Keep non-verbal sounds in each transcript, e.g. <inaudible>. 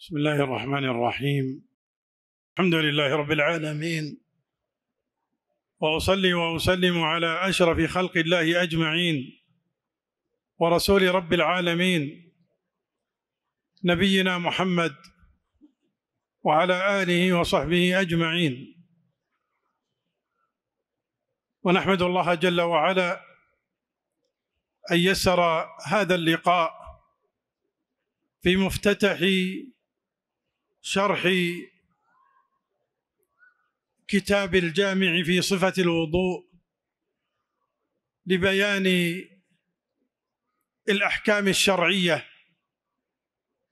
بسم الله الرحمن الرحيم الحمد لله رب العالمين واصلي واسلم على اشرف خلق الله اجمعين ورسول رب العالمين نبينا محمد وعلى اله وصحبه اجمعين ونحمد الله جل وعلا ان يسر هذا اللقاء في مفتتح شرح كتاب الجامع في صفة الوضوء لبيان الأحكام الشرعية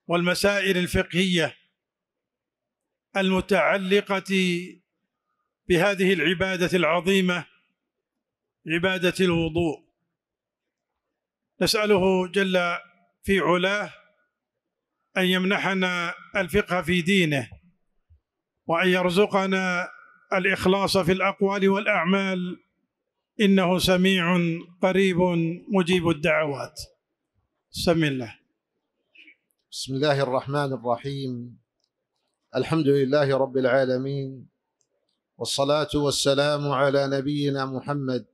والمسائل الفقهية المتعلقة بهذه العبادة العظيمة عبادة الوضوء نسأله جل في علاه أن يمنحنا الفقه في دينه وأن يرزقنا الإخلاص في الأقوال والأعمال إنه سميع قريب مجيب الدعوات سم الله بسم الله الرحمن الرحيم الحمد لله رب العالمين والصلاة والسلام على نبينا محمد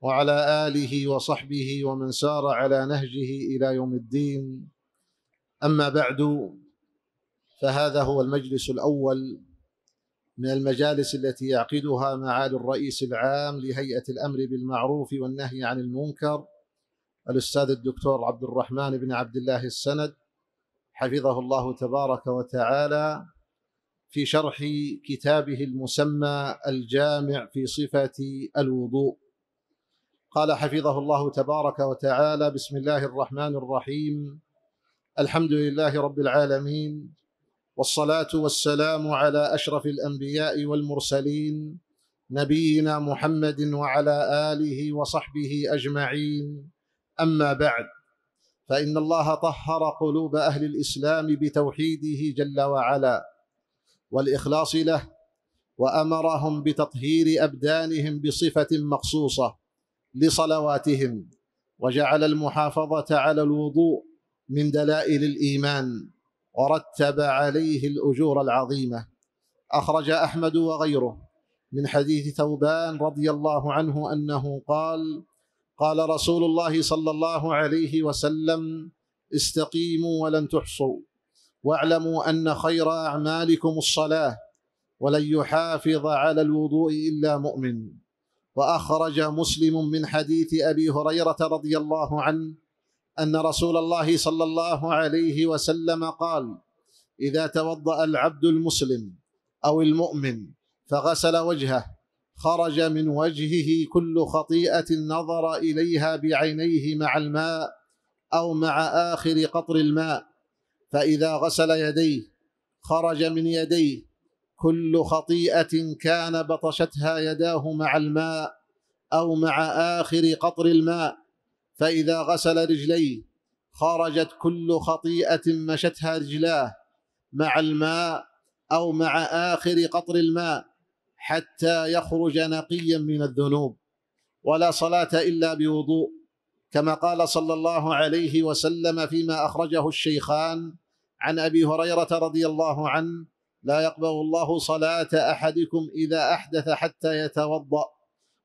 وعلى آله وصحبه ومن سار على نهجه إلى يوم الدين أما بعد فهذا هو المجلس الأول من المجالس التي يعقدها معالي الرئيس العام لهيئة الأمر بالمعروف والنهي عن المنكر الأستاذ الدكتور عبد الرحمن بن عبد الله السند حفظه الله تبارك وتعالى في شرح كتابه المسمى الجامع في صفة الوضوء قال حفظه الله تبارك وتعالى بسم الله الرحمن الرحيم الحمد لله رب العالمين والصلاه والسلام على اشرف الانبياء والمرسلين نبينا محمد وعلى اله وصحبه اجمعين اما بعد فان الله طهر قلوب اهل الاسلام بتوحيده جل وعلا والاخلاص له وامرهم بتطهير ابدانهم بصفه مخصوصه لصلواتهم وجعل المحافظه على الوضوء من دلائل الإيمان ورتب عليه الأجور العظيمة أخرج أحمد وغيره من حديث ثوبان رضي الله عنه أنه قال قال رسول الله صلى الله عليه وسلم استقيموا ولن تحصوا واعلموا أن خير أعمالكم الصلاة ولن يحافظ على الوضوء إلا مؤمن وأخرج مسلم من حديث أبي هريرة رضي الله عنه ان رسول الله صلى الله عليه وسلم قال اذا توضا العبد المسلم او المؤمن فغسل وجهه خرج من وجهه كل خطيئه نظر اليها بعينيه مع الماء او مع اخر قطر الماء فاذا غسل يديه خرج من يديه كل خطيئه كان بطشتها يداه مع الماء او مع اخر قطر الماء فإذا غسل رجليه خرجت كل خطيئة مشتها رجلاه مع الماء أو مع آخر قطر الماء حتى يخرج نقيا من الذنوب ولا صلاة إلا بوضوء كما قال صلى الله عليه وسلم فيما أخرجه الشيخان عن أبي هريرة رضي الله عنه لا يقبل الله صلاة أحدكم إذا أحدث حتى يتوضأ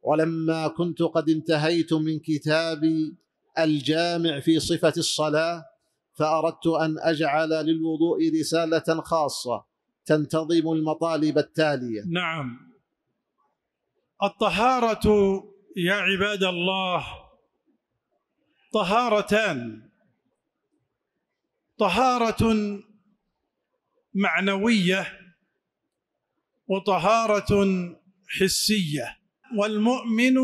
ولما كنت قد انتهيت من كتابي الجامع في صفه الصلاه فاردت ان اجعل للوضوء رساله خاصه تنتظم المطالب التاليه نعم الطهاره يا عباد الله طهارتان طهاره معنويه وطهاره حسيه والمؤمن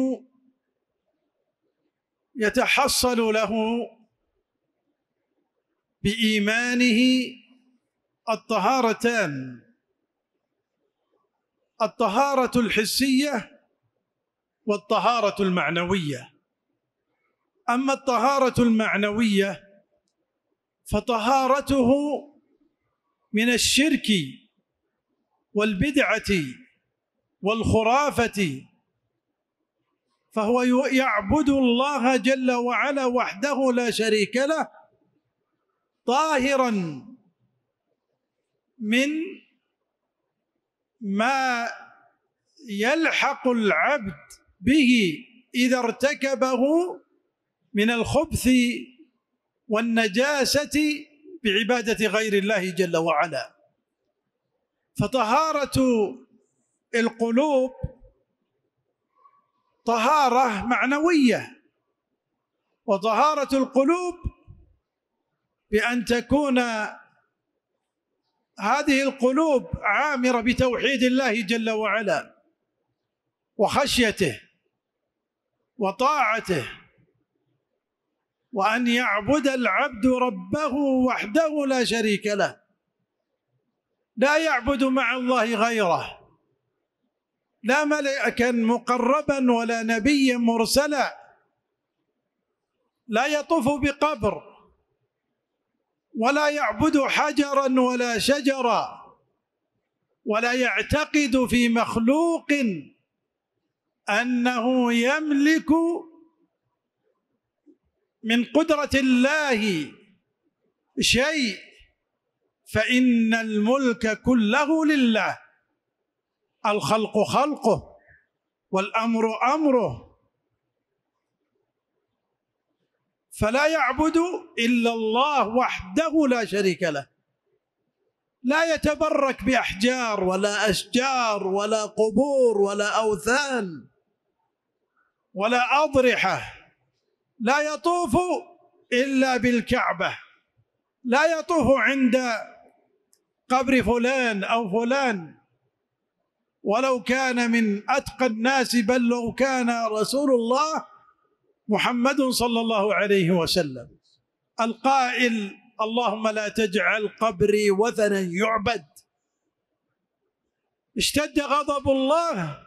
يتحصل له بإيمانه الطهارتان الطهارة الحسية والطهارة المعنوية أما الطهارة المعنوية فطهارته من الشرك والبدعة والخرافة فهو يعبد الله جل وعلا وحده لا شريك له طاهرا من ما يلحق العبد به اذا ارتكبه من الخبث والنجاسه بعباده غير الله جل وعلا فطهاره القلوب طهاره معنويه وطهاره القلوب بان تكون هذه القلوب عامره بتوحيد الله جل وعلا وخشيته وطاعته وان يعبد العبد ربه وحده لا شريك له لا يعبد مع الله غيره لا ملكا مقربا ولا نبيا مرسلا لا يطوف بقبر ولا يعبد حجرا ولا شجرا ولا يعتقد في مخلوق انه يملك من قدره الله شيء فان الملك كله لله الخلق خلقه والامر امره فلا يعبد الا الله وحده لا شريك له لا يتبرك باحجار ولا اشجار ولا قبور ولا اوثان ولا اضرحه لا يطوف الا بالكعبه لا يطوف عند قبر فلان او فلان ولو كان من اتقى الناس بل لو كان رسول الله محمد صلى الله عليه وسلم القائل اللهم لا تجعل قبري وثنا يعبد اشتد غضب الله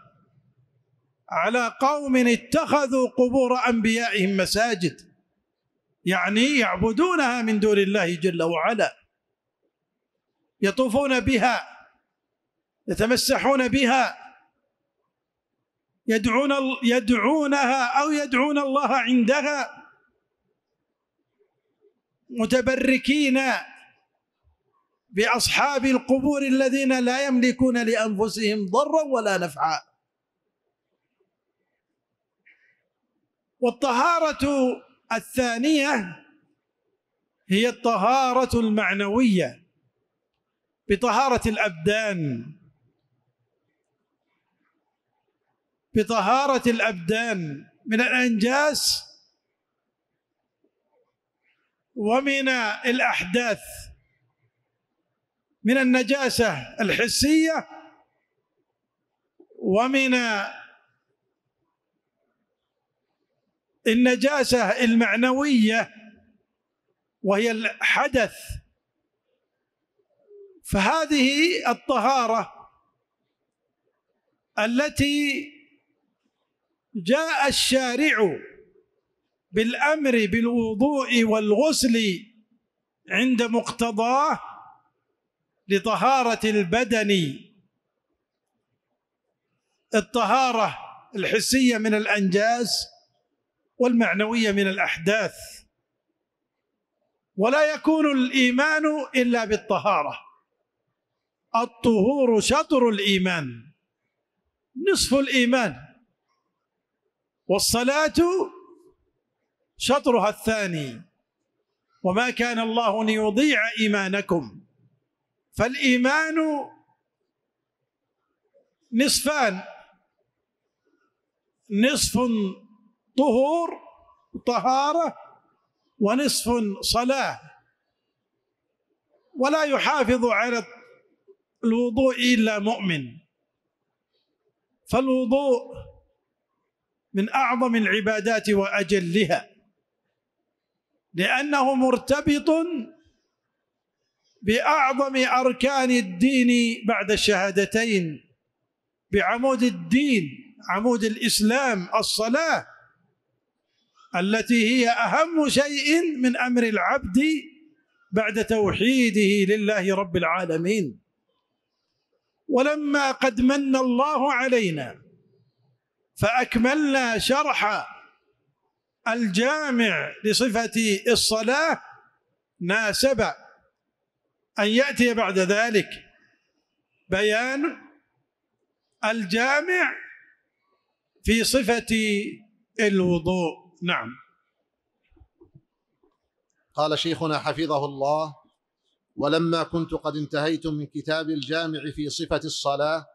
على قوم اتخذوا قبور انبيائهم مساجد يعني يعبدونها من دون الله جل وعلا يطوفون بها يتمسحون بها يدعون يدعونها او يدعون الله عندها متبركين باصحاب القبور الذين لا يملكون لانفسهم ضرا ولا نفعا والطهاره الثانيه هي الطهاره المعنويه بطهاره الابدان بطهارة الأبدان من الأنجاس ومن الأحداث من النجاسة الحسية ومن النجاسة المعنوية وهي الحدث فهذه الطهارة التي جاء الشارع بالامر بالوضوء والغسل عند مقتضاه لطهاره البدن الطهاره الحسيه من الانجاز والمعنويه من الاحداث ولا يكون الايمان الا بالطهاره الطهور شطر الايمان نصف الايمان والصلاة شطرها الثاني وما كان الله ليضيع إيمانكم فالإيمان نصفان نصف طهور طهارة ونصف صلاة ولا يحافظ على الوضوء إلا مؤمن فالوضوء من اعظم العبادات واجلها لانه مرتبط باعظم اركان الدين بعد الشهادتين بعمود الدين عمود الاسلام الصلاه التي هي اهم شيء من امر العبد بعد توحيده لله رب العالمين ولما قد من الله علينا فأكملنا شرح الجامع لصفة الصلاة ناسب أن يأتي بعد ذلك بيان الجامع في صفة الوضوء نعم قال شيخنا حفظه الله ولما كنت قد انتهيت من كتاب الجامع في صفة الصلاة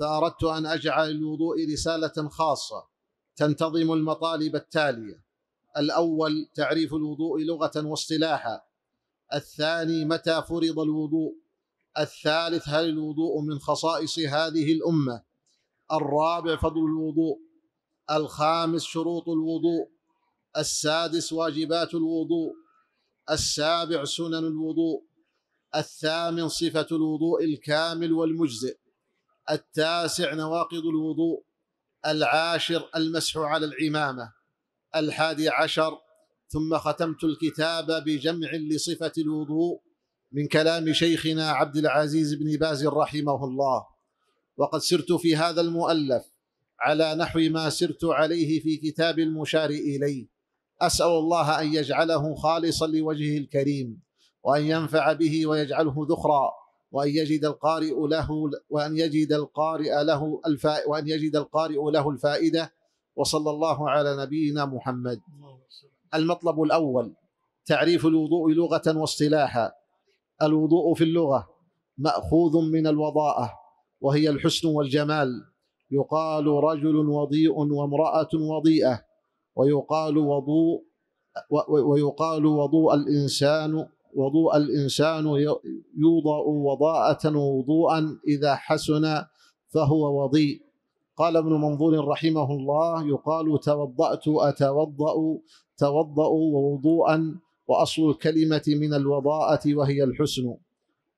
فأردت أن أجعل الوضوء رسالة خاصة تنتظم المطالب التالية الأول تعريف الوضوء لغة واصطلاحا الثاني متى فرض الوضوء الثالث هل الوضوء من خصائص هذه الأمة الرابع فضل الوضوء الخامس شروط الوضوء السادس واجبات الوضوء السابع سنن الوضوء الثامن صفة الوضوء الكامل والمجزئ التاسع نواقض الوضوء العاشر المسح على العمامة الحادي عشر ثم ختمت الكتاب بجمع لصفة الوضوء من كلام شيخنا عبد العزيز بن باز رحمه الله وقد سرت في هذا المؤلف على نحو ما سرت عليه في كتاب المشار إليه أسأل الله أن يجعله خالصا لوجهه الكريم وأن ينفع به ويجعله ذخرا وأن يجد القارئ له وأن يجد القارئ له الفا وأن يجد القارئ له الفائدة وصلى الله على نبينا محمد المطلب الأول تعريف الوضوء لغة واصطلاحا الوضوء في اللغة مأخوذ من الوضاءة وهي الحسن والجمال يقال رجل وضيء وامرأة وضيئة ويقال وضوء ويقال وضوء الإنسان وضوء الإنسان يوضع وضاءة وضوءا إذا حسن فهو وضيء قال ابن منظور رحمه الله يقال توضأت أتوضأ توضأ ووضوءا وأصل الكلمة من الوضاءة وهي الحسن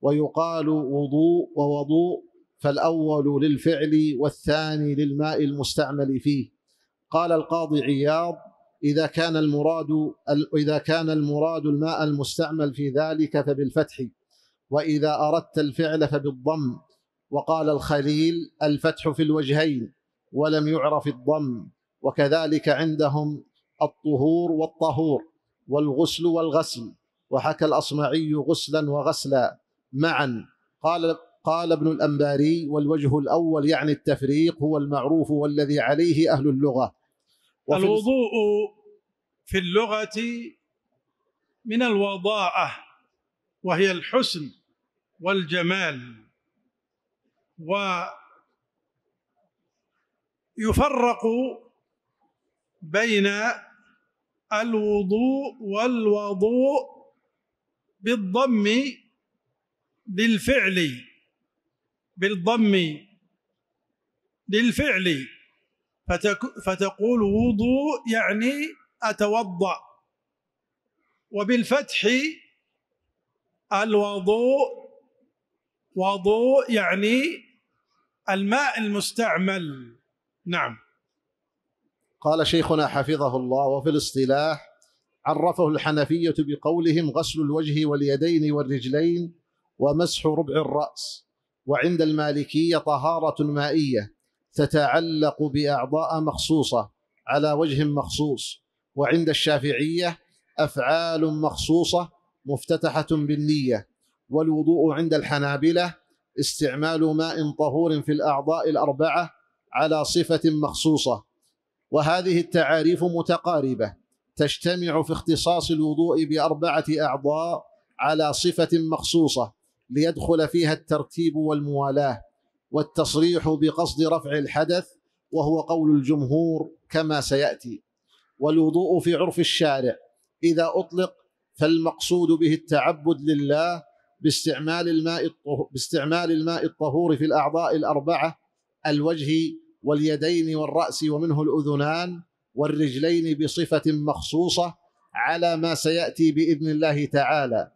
ويقال وضوء ووضوء فالأول للفعل والثاني للماء المستعمل فيه قال القاضي عياض إذا كان المراد إذا كان المراد الماء المستعمل في ذلك فبالفتح وإذا أردت الفعل فبالضم وقال الخليل الفتح في الوجهين ولم يعرف الضم وكذلك عندهم الطهور والطهور والغسل والغسل وحكى الأصمعي غسلا وغسلا معا قال قال ابن الأنباري والوجه الأول يعني التفريق هو المعروف والذي عليه أهل اللغة الوضوء في اللغة من الوضاءة وهي الحسن والجمال ويفرق بين الوضوء والوضوء بالضم للفعل بالضم للفعل فتقول وضوء يعني أتوضأ وبالفتح الوضوء وضوء يعني الماء المستعمل نعم قال شيخنا حفظه الله وفي الاصطلاح عرفه الحنفية بقولهم غسل الوجه واليدين والرجلين ومسح ربع الرأس وعند المالكية طهارة مائية تتعلق باعضاء مخصوصه على وجه مخصوص وعند الشافعيه افعال مخصوصه مفتتحه بالنيه والوضوء عند الحنابله استعمال ماء طهور في الاعضاء الاربعه على صفه مخصوصه وهذه التعاريف متقاربه تجتمع في اختصاص الوضوء باربعه اعضاء على صفه مخصوصه ليدخل فيها الترتيب والموالاه والتصريح بقصد رفع الحدث وهو قول الجمهور كما سياتي والوضوء في عرف الشارع اذا اطلق فالمقصود به التعبد لله باستعمال الماء باستعمال الماء الطهور في الاعضاء الاربعه الوجه واليدين والراس ومنه الاذنان والرجلين بصفه مخصوصه على ما سياتي باذن الله تعالى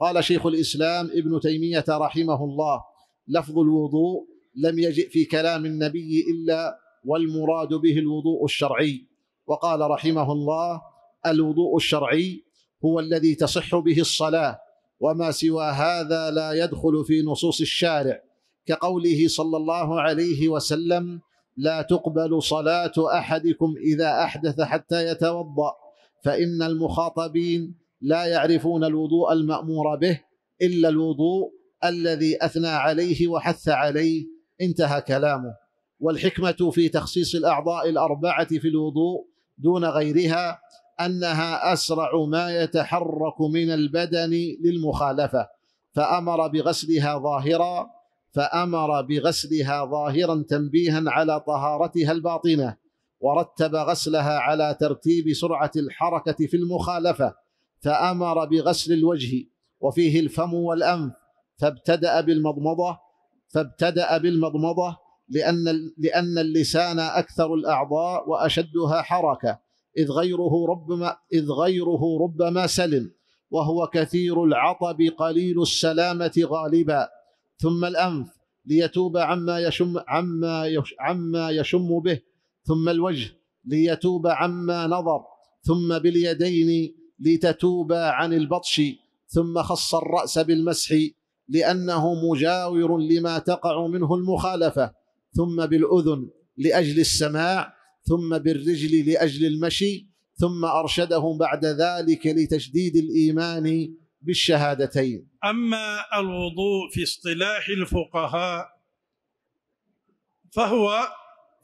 قال شيخ الاسلام ابن تيميه رحمه الله لفظ الوضوء لم يجئ في كلام النبي إلا والمراد به الوضوء الشرعي وقال رحمه الله الوضوء الشرعي هو الذي تصح به الصلاة وما سوى هذا لا يدخل في نصوص الشارع كقوله صلى الله عليه وسلم لا تقبل صلاة أحدكم إذا أحدث حتى يتوضأ فإن المخاطبين لا يعرفون الوضوء المأمور به إلا الوضوء الذي أثنى عليه وحث عليه انتهى كلامه والحكمة في تخصيص الأعضاء الأربعة في الوضوء دون غيرها أنها أسرع ما يتحرك من البدن للمخالفة فأمر بغسلها ظاهرا فأمر بغسلها ظاهرا تنبيها على طهارتها الباطنة ورتب غسلها على ترتيب سرعة الحركة في المخالفة فأمر بغسل الوجه وفيه الفم والأنف فابتدأ بالمضمضة فابتدأ بالمضمضة لأن لأن اللسان أكثر الأعضاء وأشدها حركة إذ غيره ربما إذ غيره ربما سلم وهو كثير العطب قليل السلامة غالبا ثم الأنف ليتوب عما يشم عما عما يشم به ثم الوجه ليتوب عما نظر ثم باليدين لتتوب عن البطش ثم خص الرأس بالمسح لأنه مجاور لما تقع منه المخالفة ثم بالأذن لأجل السماع ثم بالرجل لأجل المشي ثم أرشدهم بعد ذلك لتشديد الإيمان بالشهادتين أما الوضوء في اصطلاح الفقهاء فهو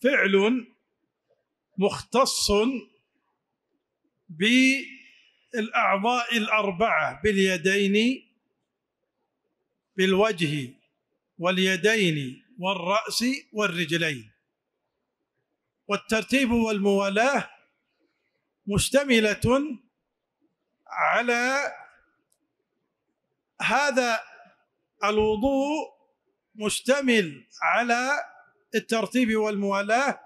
فعل مختص بالأعضاء الأربعة باليدين بالوجه واليدين والرأس والرجلين والترتيب والموالاة مشتملة على هذا الوضوء مشتمل على الترتيب والموالاة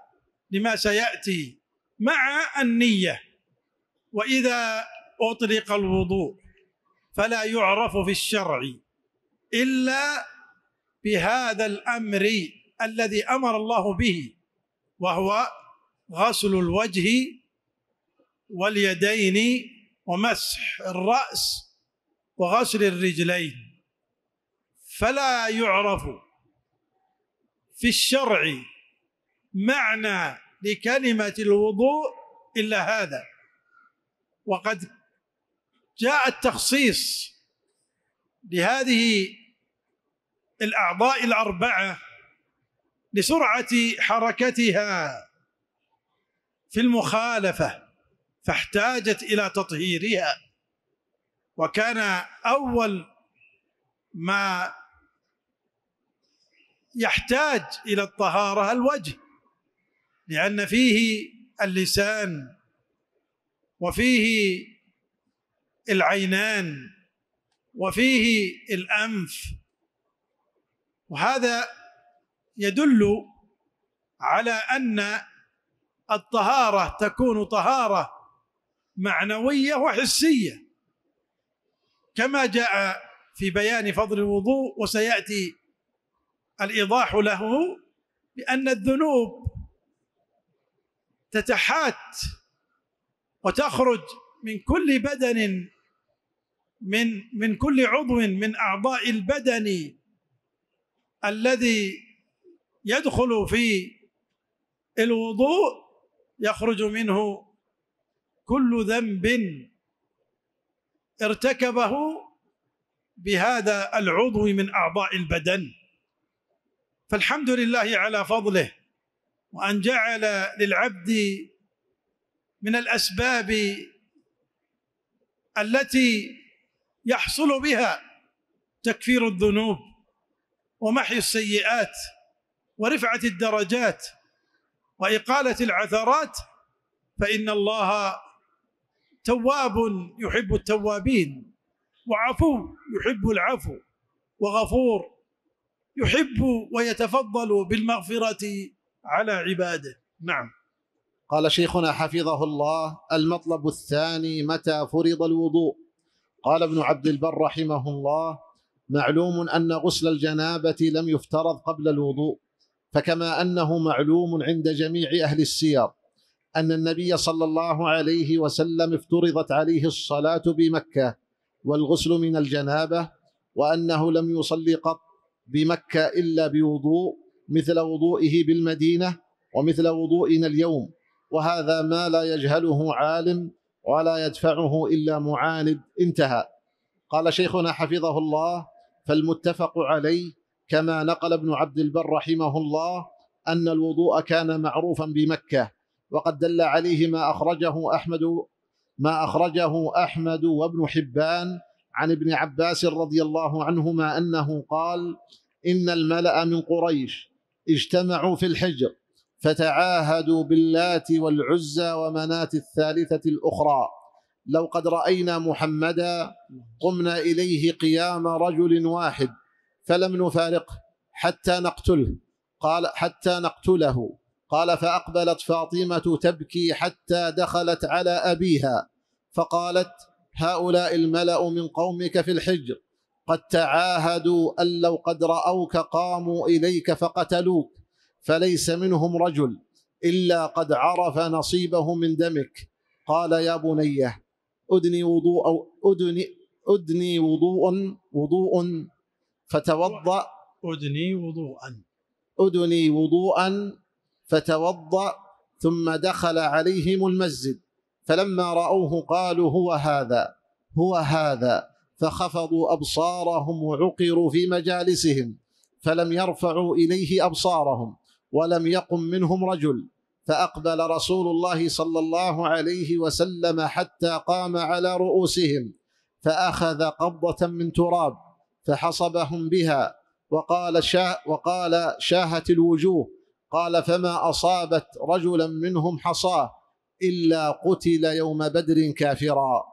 لما سيأتي مع النية وإذا أطلق الوضوء فلا يعرف في الشرع الا بهذا الامر الذي امر الله به وهو غسل الوجه واليدين ومسح الراس وغسل الرجلين فلا يعرف في الشرع معنى لكلمه الوضوء الا هذا وقد جاء التخصيص لهذه الأعضاء الأربعة لسرعة حركتها في المخالفة فاحتاجت إلى تطهيرها وكان أول ما يحتاج إلى الطهارة الوجه لأن فيه اللسان وفيه العينان وفيه الأنف وهذا يدل على ان الطهاره تكون طهاره معنويه وحسيه كما جاء في بيان فضل الوضوء وسياتي الايضاح له بان الذنوب تتحات وتخرج من كل بدن من من كل عضو من اعضاء البدن الذي يدخل في الوضوء يخرج منه كل ذنب ارتكبه بهذا العضو من اعضاء البدن فالحمد لله على فضله وان جعل للعبد من الاسباب التي يحصل بها تكفير الذنوب ومحي السيئات ورفعة الدرجات وإقالة العثرات فإن الله تواب يحب التوابين وعفو يحب العفو وغفور يحب ويتفضل بالمغفرة على عباده نعم قال شيخنا حفظه الله المطلب الثاني متى فرض الوضوء قال ابن عبد البر رحمه الله معلوم أن غسل الجنابة لم يفترض قبل الوضوء فكما أنه معلوم عند جميع أهل السير أن النبي صلى الله عليه وسلم افترضت عليه الصلاة بمكة والغسل من الجنابة وأنه لم يصلي قط بمكة إلا بوضوء مثل وضوئه بالمدينة ومثل وضوئنا اليوم وهذا ما لا يجهله عالم ولا يدفعه إلا معاند انتهى قال شيخنا حفظه الله فالمتفق عليه كما نقل ابن عبد البر رحمه الله أن الوضوء كان معروفا بمكة وقد دل عليه ما أخرجه أحمد ما أخرجه أحمد وابن حبان عن ابن عباس رضي الله عنهما أنه قال إن الملأ من قريش اجتمعوا في الحجر فتعاهدوا باللات والعزى ومناة الثالثة الأخرى لو قد راينا محمدا قمنا اليه قيام رجل واحد فلم نفارقه حتى نقتله قال حتى نقتله قال فاقبلت فاطمه تبكي حتى دخلت على ابيها فقالت هؤلاء الملا من قومك في الحجر قد تعاهدوا ان لو قد راوك قاموا اليك فقتلوك فليس منهم رجل الا قد عرف نصيبه من دمك قال يا بنيه أدني وضوء أو أدني أدني وضوء وضوء فتوضأ أدني وضوءا أدني وضوءا فتوضأ ثم دخل عليهم المسجد فلما رأوه قالوا هو هذا هو هذا فخفضوا أبصارهم وعقروا في مجالسهم فلم يرفعوا إليه أبصارهم ولم يقم منهم رجل فأقبل رسول الله صلى الله عليه وسلم حتى قام على رؤوسهم فأخذ قبضة من تراب فحصبهم بها وقال شاه وقال شاهت الوجوه قال فما أصابت رجلا منهم حصاه إلا قتل يوم بدر كافرا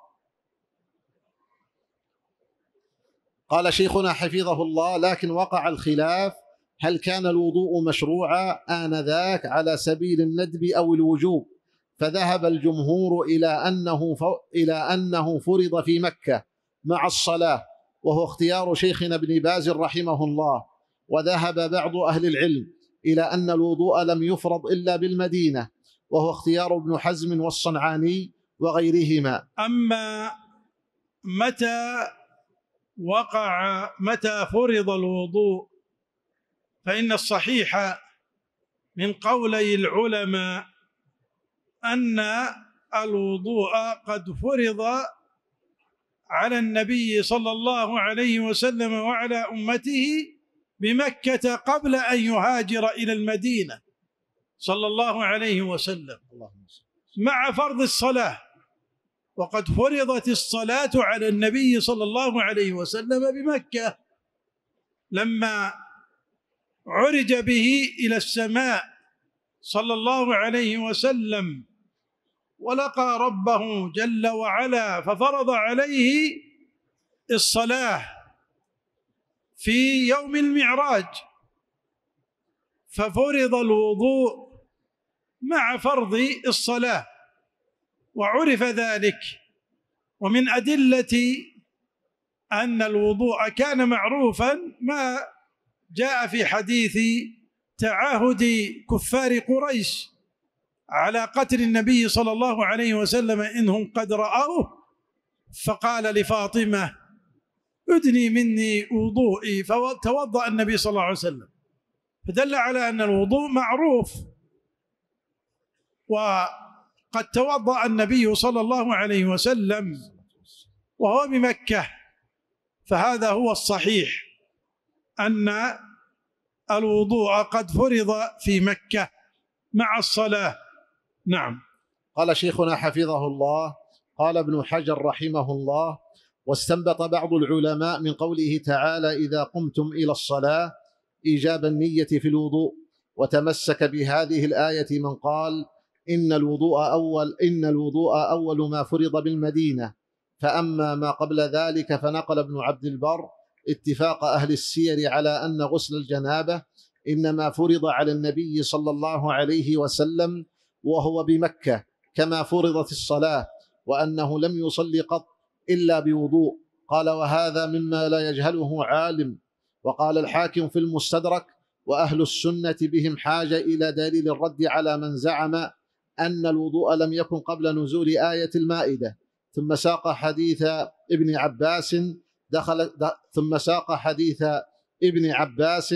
قال شيخنا حفظه الله لكن وقع الخلاف هل كان الوضوء مشروعا آنذاك على سبيل الندب أو الوجوب فذهب الجمهور إلى أنه إلى أنه فرض في مكة مع الصلاة وهو اختيار شيخنا ابن باز رحمه الله وذهب بعض أهل العلم إلى أن الوضوء لم يفرض إلا بالمدينة وهو اختيار ابن حزم والصنعاني وغيرهما أما متى وقع متى فرض الوضوء فإن الصحيح من قولي العلماء أن الوضوء قد فرض على النبي صلى الله عليه وسلم وعلى أمته بمكة قبل أن يهاجر إلى المدينة صلى الله عليه وسلم مع فرض الصلاة وقد فرضت الصلاة على النبي صلى الله عليه وسلم بمكة لما عرج به الى السماء صلى الله عليه وسلم ولقى ربه جل وعلا ففرض عليه الصلاه في يوم المعراج ففرض الوضوء مع فرض الصلاه وعرف ذلك ومن ادله ان الوضوء كان معروفا ما جاء في حديث تعاهد كفار قريش على قتل النبي صلى الله عليه وسلم انهم قد راوه فقال لفاطمه ادني مني وضوئي فتوضا النبي صلى الله عليه وسلم فدل على ان الوضوء معروف وقد توضا النبي صلى الله عليه وسلم وهو بمكه فهذا هو الصحيح أن الوضوء قد فرض في مكة مع الصلاة نعم قال شيخنا حفظه الله قال ابن حجر رحمه الله واستنبط بعض العلماء من قوله تعالى إذا قمتم إلى الصلاة إيجاب النية في الوضوء وتمسك بهذه الآية من قال إن الوضوء أول إن الوضوء أول ما فرض بالمدينة فأما ما قبل ذلك فنقل ابن عبد البر اتفاق أهل السير على أن غسل الجنابة إنما فرض على النبي صلى الله عليه وسلم وهو بمكة كما فرضت الصلاة وأنه لم يصلي قط إلا بوضوء قال وهذا مما لا يجهله عالم وقال الحاكم في المستدرك وأهل السنة بهم حاجة إلى دليل الرد على من زعم أن الوضوء لم يكن قبل نزول آية المائدة ثم ساق حديث ابن عباس دخل ثم ساق حديث ابن عباس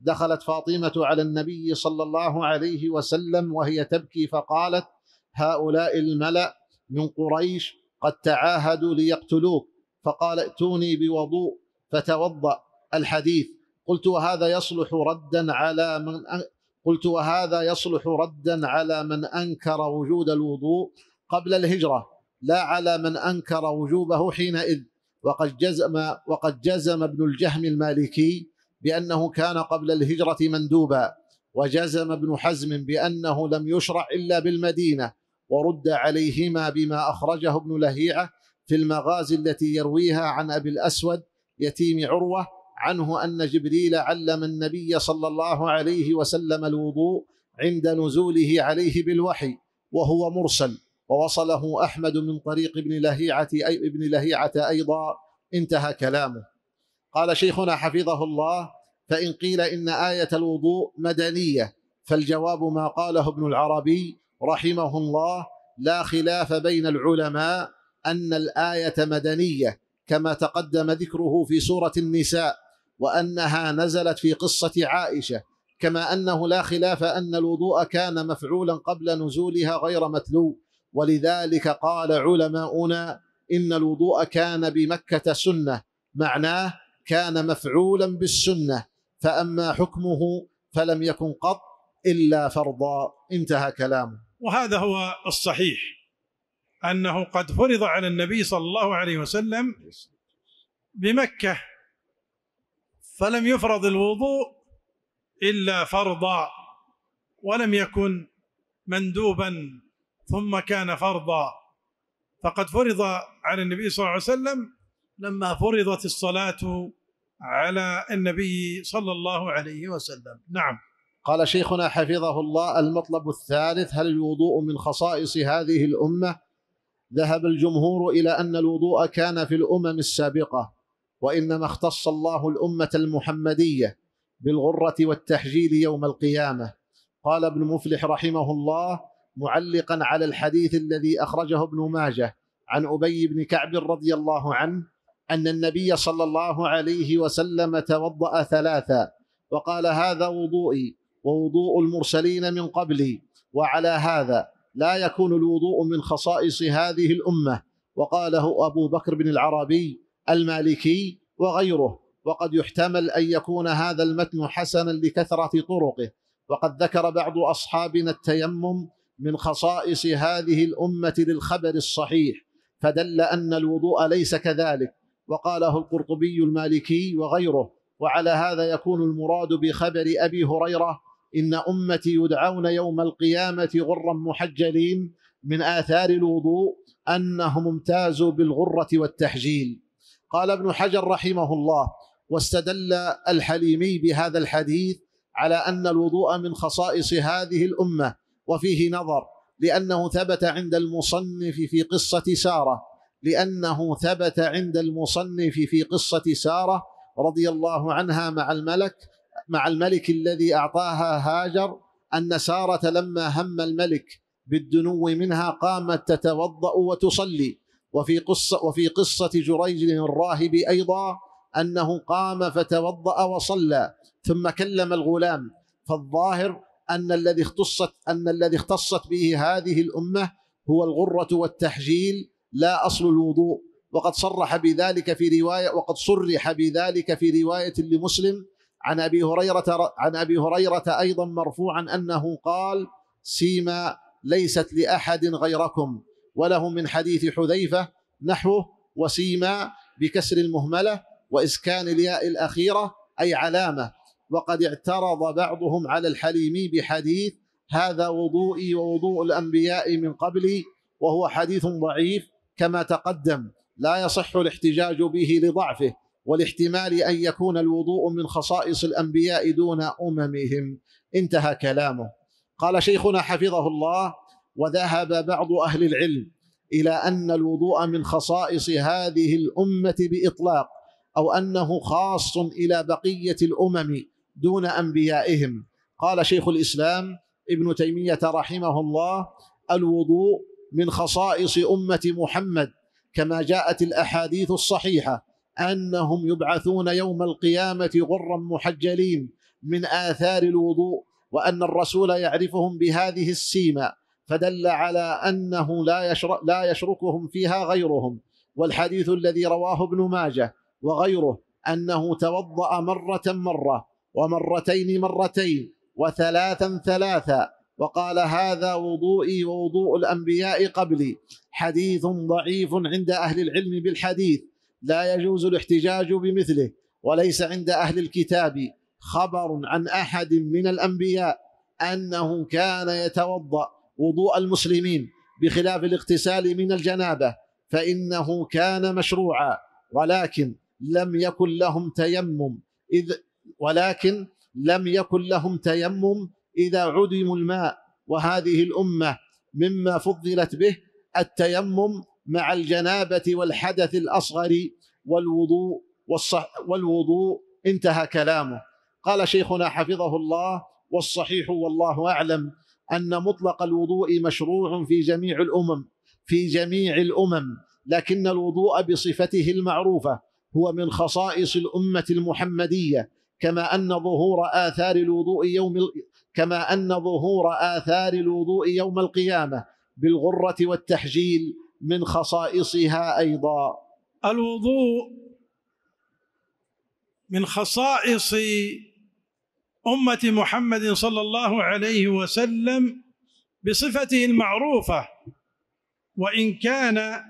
دخلت فاطمة على النبي صلى الله عليه وسلم وهي تبكي فقالت هؤلاء الملأ من قريش قد تعاهدوا ليقتلوك فقال ائتوني بوضوء فتوضأ الحديث قلت وهذا يصلح ردا على من قلت وهذا يصلح ردا على من أنكر وجود الوضوء قبل الهجرة لا على من أنكر وجوبه حينئذ وقد جزم وقد جزم ابن الجهم المالكي بأنه كان قبل الهجرة مندوبا وجزم ابن حزم بأنه لم يشرع إلا بالمدينة ورد عليهما بما أخرجه ابن لهيعة في المغازي التي يرويها عن أبي الأسود يتيم عروة عنه أن جبريل علم النبي صلى الله عليه وسلم الوضوء عند نزوله عليه بالوحي وهو مرسل ووصله أحمد من طريق ابن لهيعة أي ابن لهيعة أيضا انتهى كلامه قال شيخنا حفظه الله فإن قيل إن آية الوضوء مدنية فالجواب ما قاله ابن العربي رحمه الله لا خلاف بين العلماء أن الآية مدنية كما تقدم ذكره في سورة النساء وأنها نزلت في قصة عائشة كما أنه لا خلاف أن الوضوء كان مفعولا قبل نزولها غير متلو ولذلك قال علماؤنا إن الوضوء كان بمكة سنة معناه كان مفعولا بالسنة فأما حكمه فلم يكن قط إلا فرضا انتهى كلامه وهذا هو الصحيح أنه قد فرض على النبي صلى الله عليه وسلم بمكة فلم يفرض الوضوء إلا فرضا ولم يكن مندوبا ثم كان فرضا فقد فرض على النبي صلى الله عليه وسلم لما فرضت الصلاة على النبي صلى الله عليه وسلم نعم قال شيخنا حفظه الله المطلب الثالث هل الوضوء من خصائص هذه الأمة ذهب الجمهور إلى أن الوضوء كان في الأمم السابقة وإنما اختص الله الأمة المحمدية بالغرة والتحجيل يوم القيامة قال ابن مفلح رحمه الله معلقا على الحديث الذي أخرجه ابن ماجه عن أبي بن كعب رضي الله عنه أن النبي صلى الله عليه وسلم توضأ ثلاثا وقال هذا وضوئي ووضوء المرسلين من قبلي وعلى هذا لا يكون الوضوء من خصائص هذه الأمة وقاله أبو بكر بن العربي المالكي وغيره وقد يحتمل أن يكون هذا المتن حسنا لكثرة طرقه وقد ذكر بعض أصحابنا التيمم من خصائص هذه الامه للخبر الصحيح فدل ان الوضوء ليس كذلك وقاله القرطبي المالكي وغيره وعلى هذا يكون المراد بخبر ابي هريره ان امتي يدعون يوم القيامه غرا محجلين من اثار الوضوء انهم امتازوا بالغره والتحجيل قال ابن حجر رحمه الله واستدل الحليمي بهذا الحديث على ان الوضوء من خصائص هذه الامه وفيه نظر لأنه ثبت عند المصنف في قصة سارة لأنه ثبت عند المصنف في قصة سارة رضي الله عنها مع الملك مع الملك الذي أعطاها هاجر أن سارة لما هم الملك بالدنو منها قامت تتوضأ وتصلي وفي قصة وفي قصة جريج الراهب أيضا أنه قام فتوضأ وصلى ثم كلم الغلام فالظاهر أن الذي اختصت أن الذي اختصت به هذه الأمة هو الغرة والتحجيل لا أصل الوضوء وقد صرح بذلك في رواية وقد صرح بذلك في رواية لمسلم عن أبي هريرة عن أبي هريرة أيضا مرفوعا أنه قال سيما ليست لأحد غيركم وله من حديث حذيفة نحوه وسيما بكسر المهملة وإسكان الياء الأخيرة أي علامة وقد اعترض بعضهم على الحليمي بحديث هذا وضوئي ووضوء الأنبياء من قبلي وهو حديث ضعيف كما تقدم لا يصح الاحتجاج به لضعفه والاحتمال أن يكون الوضوء من خصائص الأنبياء دون أممهم انتهى كلامه قال شيخنا حفظه الله وذهب بعض أهل العلم إلى أن الوضوء من خصائص هذه الأمة بإطلاق أو أنه خاص إلى بقية الأمم دون انبيائهم قال شيخ الاسلام ابن تيميه رحمه الله الوضوء من خصائص امه محمد كما جاءت الاحاديث الصحيحه انهم يبعثون يوم القيامه غرا محجلين من اثار الوضوء وان الرسول يعرفهم بهذه السيمه فدل على انه لا لا يشركهم فيها غيرهم والحديث الذي رواه ابن ماجه وغيره انه توضا مره مره ومرتين مرتين وثلاثا ثلاثا وقال هذا وضوئي ووضوء الأنبياء قبلي حديث ضعيف عند أهل العلم بالحديث لا يجوز الاحتجاج بمثله وليس عند أهل الكتاب خبر عن أحد من الأنبياء أنه كان يتوضأ وضوء المسلمين بخلاف الاغتسال من الجنابة فإنه كان مشروعا ولكن لم يكن لهم تيمم إذ ولكن لم يكن لهم تيمم إذا عدم الماء وهذه الأمة مما فضلت به التيمم مع الجنابة والحدث الأصغر والوضوء والصح والوضوء انتهى كلامه قال شيخنا حفظه الله والصحيح والله أعلم أن مطلق الوضوء مشروع في جميع الأمم في جميع الأمم لكن الوضوء بصفته المعروفة هو من خصائص الأمة المحمدية كما أن ظهور آثار الوضوء يوم كما أن ظهور آثار الوضوء يوم القيامة بالغرة والتحجيل من خصائصها أيضا الوضوء من خصائص أمة محمد صلى الله عليه وسلم بصفته المعروفة وإن كان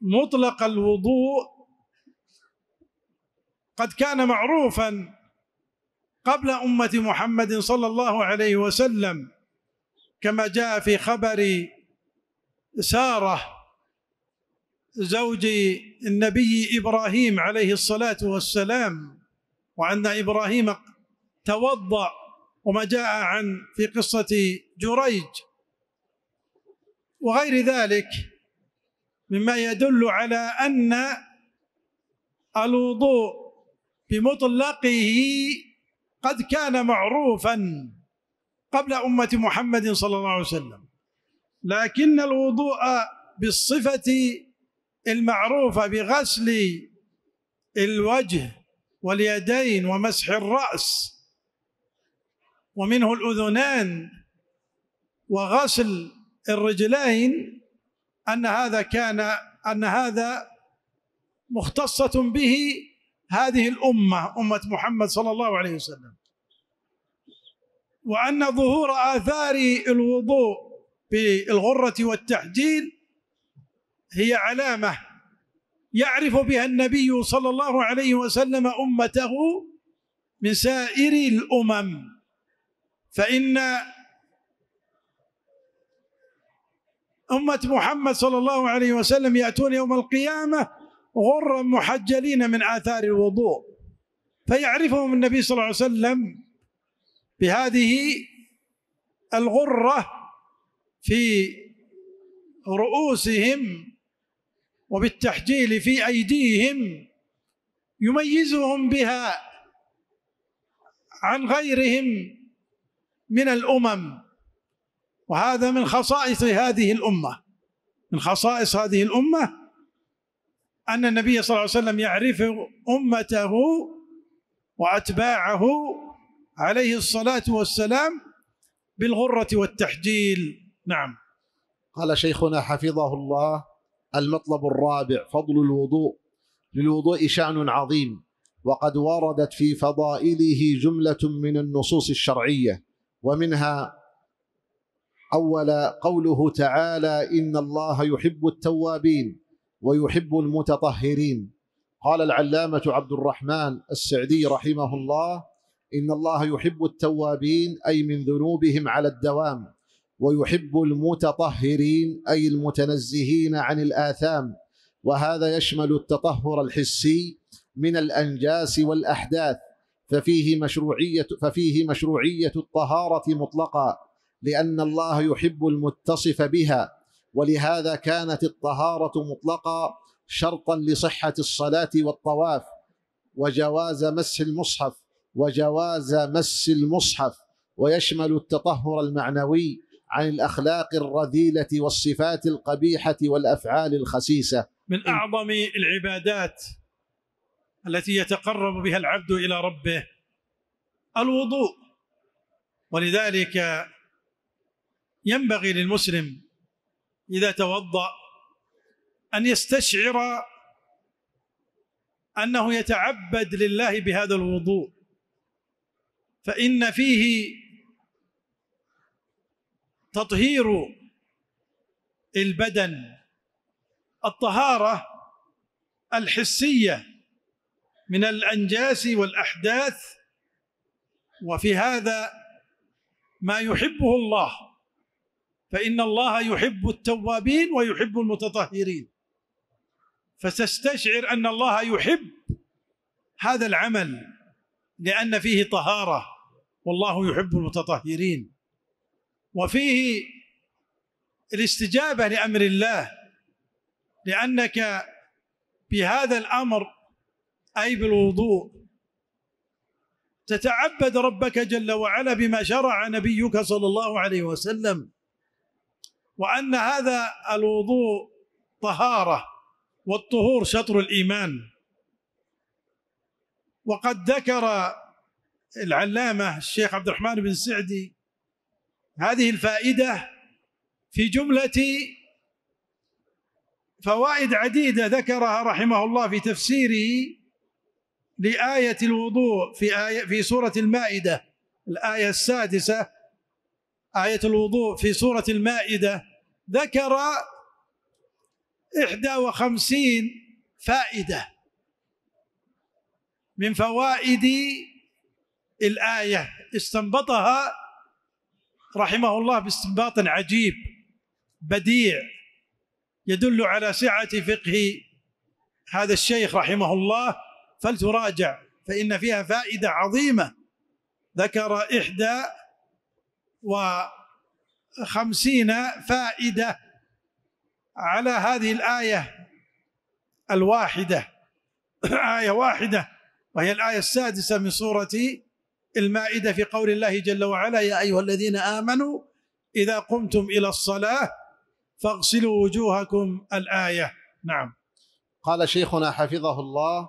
مطلق الوضوء قد كان معروفا قبل أمة محمد صلى الله عليه وسلم كما جاء في خبر سارة زوج النبي إبراهيم عليه الصلاة والسلام وأن إبراهيم توضأ وما جاء عن في قصة جريج وغير ذلك مما يدل على أن الوضوء بمطلقه قد كان معروفا قبل أمة محمد صلى الله عليه وسلم لكن الوضوء بالصفة المعروفة بغسل الوجه واليدين ومسح الرأس ومنه الأذنان وغسل الرجلين أن هذا كان أن هذا مختصة به هذه الامه امه محمد صلى الله عليه وسلم وان ظهور اثار الوضوء بالغره والتحجيل هي علامه يعرف بها النبي صلى الله عليه وسلم امته من سائر الامم فان امه محمد صلى الله عليه وسلم ياتون يوم القيامه غرا محجلين من آثار الوضوء فيعرفهم النبي صلى الله عليه وسلم بهذه الغرة في رؤوسهم وبالتحجيل في أيديهم يميزهم بها عن غيرهم من الأمم وهذا من خصائص هذه الأمة من خصائص هذه الأمة أن النبي صلى الله عليه وسلم يعرف أمته وأتباعه عليه الصلاة والسلام بالغرة والتحجيل نعم قال شيخنا حفظه الله المطلب الرابع فضل الوضوء للوضوء شأن عظيم وقد وردت في فضائله جملة من النصوص الشرعية ومنها أول قوله تعالى إن الله يحب التوابين ويحب المتطهرين قال العلامة عبد الرحمن السعدي رحمه الله إن الله يحب التوابين أي من ذنوبهم على الدوام ويحب المتطهرين أي المتنزهين عن الآثام وهذا يشمل التطهر الحسي من الأنجاس والأحداث ففيه مشروعية ففيه مشروعية الطهارة مطلقا لأن الله يحب المتصف بها ولهذا كانت الطهارة مطلقة شرطا لصحة الصلاة والطواف وجواز مس المصحف وجواز مس المصحف ويشمل التطهر المعنوي عن الأخلاق الرذيلة والصفات القبيحة والأفعال الخسيسة من أعظم العبادات التي يتقرب بها العبد إلى ربه الوضوء ولذلك ينبغي للمسلم إذا توضأ أن يستشعر أنه يتعبد لله بهذا الوضوء فإن فيه تطهير البدن الطهارة الحسية من الأنجاس والأحداث وفي هذا ما يحبه الله فإن الله يحب التوابين ويحب المتطهرين فتستشعر أن الله يحب هذا العمل لأن فيه طهارة والله يحب المتطهرين وفيه الاستجابة لأمر الله لأنك بهذا الأمر أي بالوضوء تتعبد ربك جل وعلا بما شرع نبيك صلى الله عليه وسلم وأن هذا الوضوء طهارة والطهور شطر الإيمان وقد ذكر العلامة الشيخ عبد الرحمن بن سعدي هذه الفائدة في جملة فوائد عديدة ذكرها رحمه الله في تفسيره لآية الوضوء في آية في سورة المائدة الآية السادسة آية الوضوء في سورة المائدة ذكر إحدى وخمسين فائدة من فوائد الآية استنبطها رحمه الله باستنباط عجيب بديع يدل على سعة فقه هذا الشيخ رحمه الله فلتراجع فإن فيها فائدة عظيمة ذكر إحدى و خمسين فائدة على هذه الآية الواحدة <coughs> آية واحدة وهي الآية السادسة من سورة المائدة في قول الله جل وعلا يا أيها الذين آمنوا إذا قمتم إلى الصلاة فاغسلوا وجوهكم الآية نعم قال شيخنا حفظه الله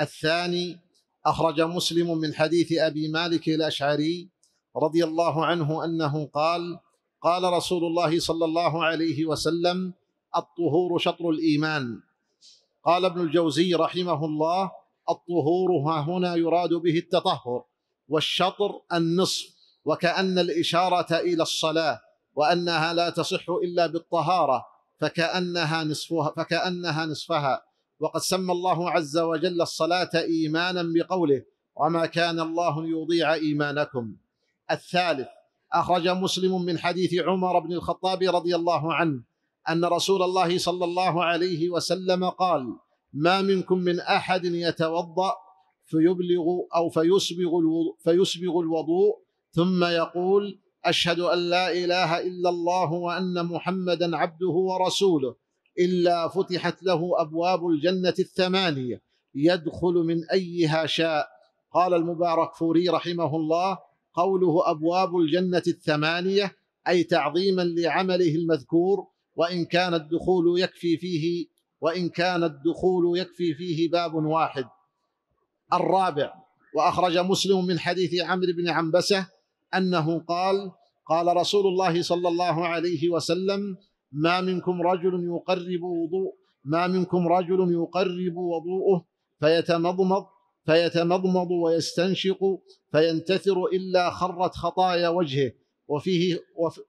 الثاني أخرج مسلم من حديث أبي مالك الأشعري رضي الله عنه أنه قال قال رسول الله صلى الله عليه وسلم الطهور شطر الايمان قال ابن الجوزي رحمه الله الطهور ها هنا يراد به التطهر والشطر النصف وكأن الإشارة إلى الصلاة وأنها لا تصح إلا بالطهارة فكأنها نصفها فكأنها نصفها وقد سمى الله عز وجل الصلاة إيمانا بقوله وما كان الله ليضيع إيمانكم الثالث اخرج مسلم من حديث عمر بن الخطاب رضي الله عنه ان رسول الله صلى الله عليه وسلم قال ما منكم من احد يتوضا فيبلغ او فيسبغ الوضوء, فيسبغ الوضوء ثم يقول اشهد ان لا اله الا الله وان محمدا عبده ورسوله الا فتحت له ابواب الجنه الثمانيه يدخل من ايها شاء قال المبارك فوري رحمه الله قوله أبواب الجنة الثمانية أي تعظيما لعمله المذكور وإن كان الدخول يكفي فيه وإن كان الدخول يكفي فيه باب واحد الرابع وأخرج مسلم من حديث عمرو بن عنبسة أنه قال قال رسول الله صلى الله عليه وسلم ما منكم رجل يقرب وضوء ما منكم رجل يقرب وضوءه فيتمضمض فيتمضمض ويستنشق فينتثر إلا خرت خطايا وجهه وفيه وف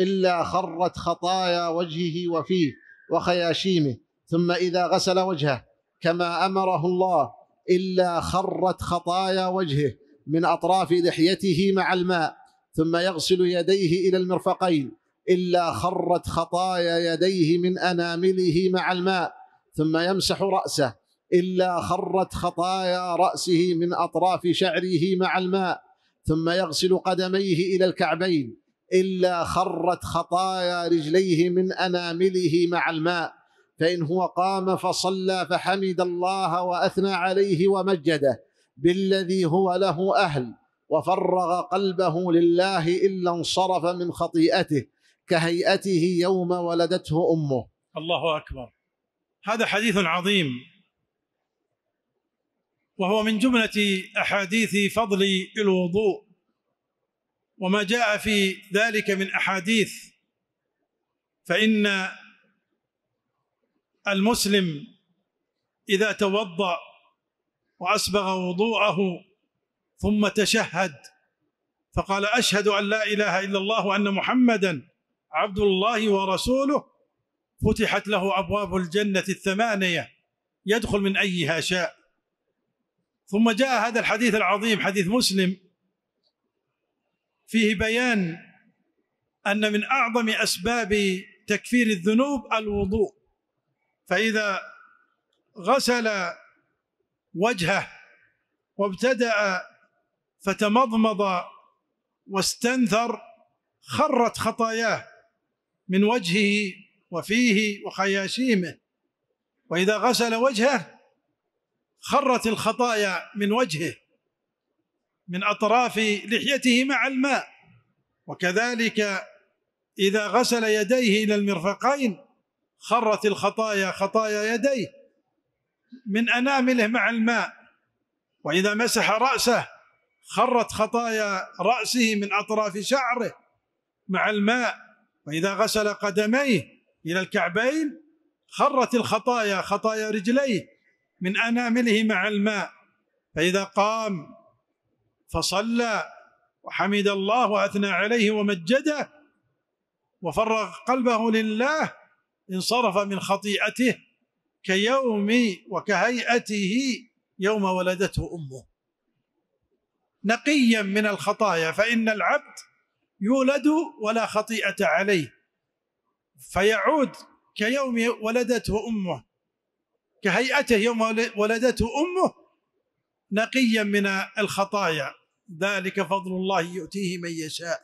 إلا خرت خطايا وجهه وفيه وخياشيمه ثم إذا غسل وجهه كما أمره الله إلا خرت خطايا وجهه من أطراف لحيته مع الماء ثم يغسل يديه إلى المرفقين إلا خرت خطايا يديه من أنامله مع الماء ثم يمسح رأسه إلا خرت خطايا رأسه من أطراف شعره مع الماء ثم يغسل قدميه إلى الكعبين إلا خرت خطايا رجليه من أنامله مع الماء فإن هو قام فصلى فحمد الله وأثنى عليه ومجده بالذي هو له أهل وفرغ قلبه لله إلا انصرف من خطيئته كهيئته يوم ولدته أمه الله أكبر هذا حديث عظيم وهو من جمله احاديث فضل الوضوء وما جاء في ذلك من احاديث فان المسلم اذا توضا واسبغ وضوءه ثم تشهد فقال اشهد ان لا اله الا الله وان محمدا عبد الله ورسوله فتحت له ابواب الجنه الثمانيه يدخل من ايها شاء ثم جاء هذا الحديث العظيم حديث مسلم فيه بيان ان من اعظم اسباب تكفير الذنوب الوضوء فاذا غسل وجهه وابتدا فتمضمض واستنثر خرت خطاياه من وجهه وفيه وخياشيمه واذا غسل وجهه خرت الخطايا من وجهه من اطراف لحيته مع الماء وكذلك اذا غسل يديه الى المرفقين خرت الخطايا خطايا يديه من انامله مع الماء واذا مسح راسه خرت خطايا راسه من اطراف شعره مع الماء واذا غسل قدميه الى الكعبين خرت الخطايا خطايا رجليه من أنامله مع الماء فإذا قام فصلى وحمد الله وأثنى عليه ومجده وفرغ قلبه لله انصرف من خطيئته كيوم وكهيئته يوم ولدته امه نقيا من الخطايا فان العبد يولد ولا خطيئه عليه فيعود كيوم ولدته امه كهيئته يوم ولدته امه نقيا من الخطايا ذلك فضل الله يؤتيه من يشاء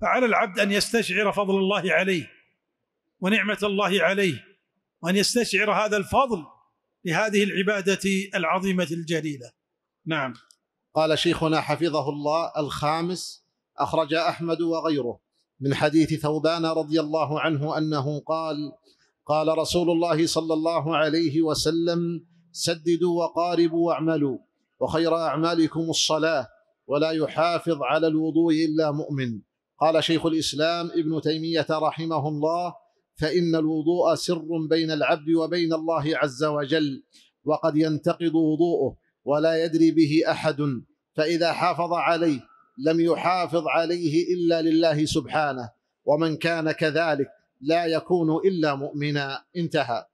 فعلى العبد ان يستشعر فضل الله عليه ونعمه الله عليه وان يستشعر هذا الفضل لهذه العباده العظيمه الجليله نعم قال شيخنا حفظه الله الخامس اخرج احمد وغيره من حديث ثوبان رضي الله عنه انه قال قال رسول الله صلى الله عليه وسلم سددوا وقاربوا واعملوا وخير اعمالكم الصلاه ولا يحافظ على الوضوء الا مؤمن قال شيخ الاسلام ابن تيميه رحمه الله فان الوضوء سر بين العبد وبين الله عز وجل وقد ينتقض وضوءه ولا يدري به احد فاذا حافظ عليه لم يحافظ عليه الا لله سبحانه ومن كان كذلك لا يكون إلا مؤمنا انتهى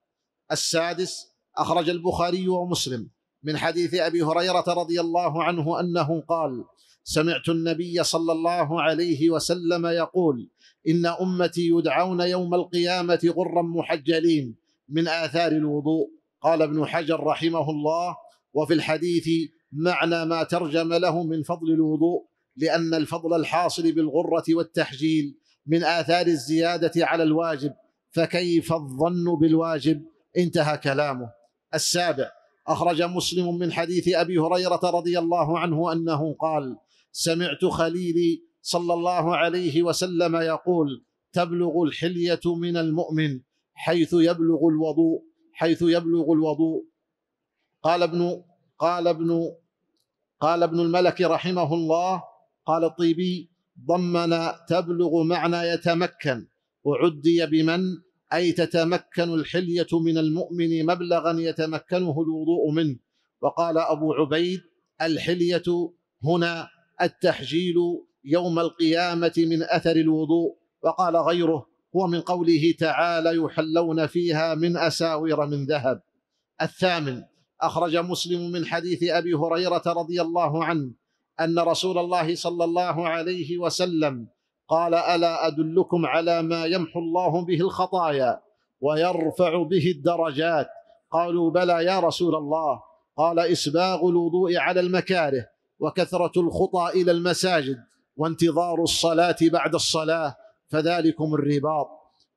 السادس أخرج البخاري ومسلم من حديث أبي هريرة رضي الله عنه أنه قال سمعت النبي صلى الله عليه وسلم يقول إن أمتي يدعون يوم القيامة غرا محجلين من آثار الوضوء قال ابن حجر رحمه الله وفي الحديث معنى ما ترجم له من فضل الوضوء لأن الفضل الحاصل بالغرة والتحجيل من آثار الزيادة على الواجب فكيف الظن بالواجب انتهى كلامه السابع أخرج مسلم من حديث أبي هريرة رضي الله عنه أنه قال سمعت خليلي صلى الله عليه وسلم يقول تبلغ الحلية من المؤمن حيث يبلغ الوضوء حيث يبلغ الوضوء قال ابن قال ابن قال ابن الملك رحمه الله قال الطيبي ضمن تبلغ معنى يتمكن وعدي بمن أي تتمكن الحلية من المؤمن مبلغا يتمكنه الوضوء منه وقال أبو عبيد الحلية هنا التحجيل يوم القيامة من أثر الوضوء وقال غيره هو من قوله تعالى يحلون فيها من أساور من ذهب الثامن أخرج مسلم من حديث أبي هريرة رضي الله عنه ان رسول الله صلى الله عليه وسلم قال الا ادلكم على ما يمحو الله به الخطايا ويرفع به الدرجات قالوا بلى يا رسول الله قال اسباغ الوضوء على المكاره وكثره الخطى الى المساجد وانتظار الصلاه بعد الصلاه فذلكم الرباط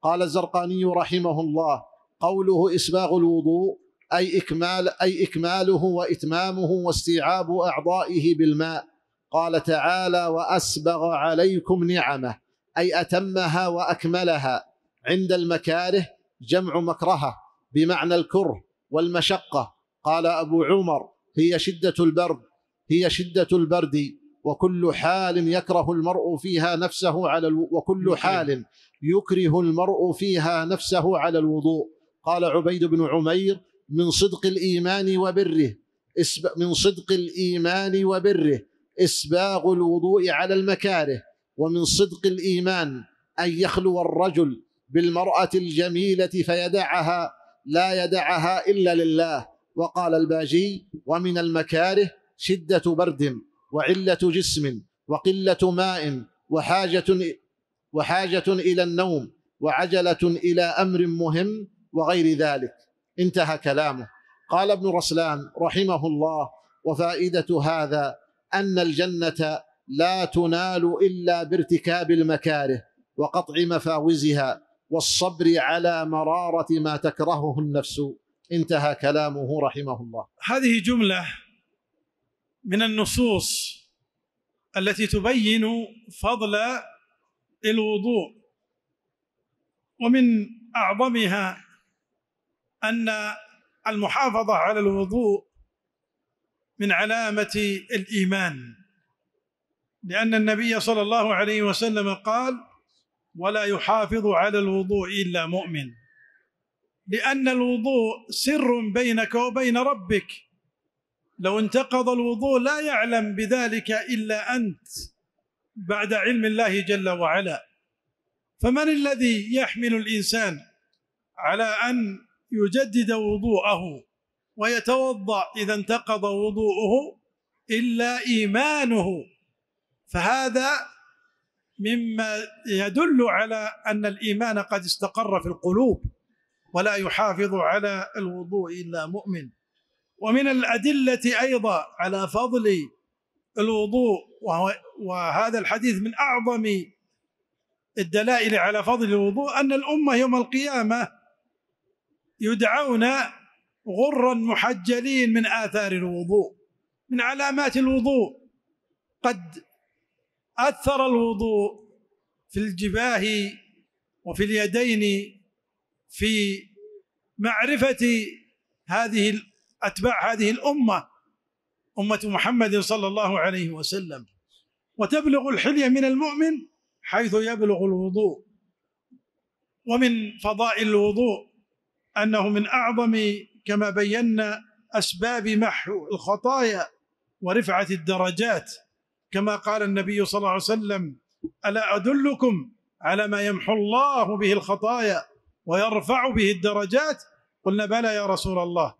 قال الزرقاني رحمه الله قوله اسباغ الوضوء أي إكمال أي إكماله وإتمامه واستيعاب أعضائه بالماء قال تعالى وأسبغ عليكم نعمه أي أتمها وأكملها عند المكاره جمع مكرهة بمعنى الكره والمشقة قال أبو عمر هي شدة البرد هي شدة البرد وكل حال يكره المرء فيها نفسه على الو... وكل نعم. حال يكره المرء فيها نفسه على الوضوء قال عبيد بن عمير من صدق الإيمان وبره من صدق الإيمان وبره إسباغ الوضوء على المكاره ومن صدق الإيمان أن يخلو الرجل بالمرأة الجميلة فيدعها لا يدعها إلا لله وقال الباجي ومن المكاره شدة برد وعلة جسم وقلة ماء وحاجة وحاجة إلى النوم وعجلة إلى أمر مهم وغير ذلك انتهى كلامه قال ابن رسلان رحمه الله وفائده هذا ان الجنه لا تنال الا بارتكاب المكاره وقطع مفاوزها والصبر على مراره ما تكرهه النفس انتهى كلامه رحمه الله هذه جمله من النصوص التي تبين فضل الوضوء ومن اعظمها أن المحافظة على الوضوء من علامة الإيمان لأن النبي صلى الله عليه وسلم قال ولا يحافظ على الوضوء إلا مؤمن لأن الوضوء سر بينك وبين ربك لو انتقض الوضوء لا يعلم بذلك إلا أنت بعد علم الله جل وعلا فمن الذي يحمل الإنسان على أن يجدد وضوءه ويتوضا اذا انتقض وضوءه الا ايمانه فهذا مما يدل على ان الايمان قد استقر في القلوب ولا يحافظ على الوضوء الا مؤمن ومن الادله ايضا على فضل الوضوء وهذا الحديث من اعظم الدلائل على فضل الوضوء ان الامه يوم القيامه يدعون غرا محجلين من آثار الوضوء من علامات الوضوء قد أثر الوضوء في الجباه وفي اليدين في معرفة هذه أتباع هذه الأمة أمة محمد صلى الله عليه وسلم وتبلغ الحلية من المؤمن حيث يبلغ الوضوء ومن فضائل الوضوء انه من اعظم كما بينا اسباب محو الخطايا ورفعه الدرجات كما قال النبي صلى الله عليه وسلم الا ادلكم على ما يمحو الله به الخطايا ويرفع به الدرجات قلنا بلى يا رسول الله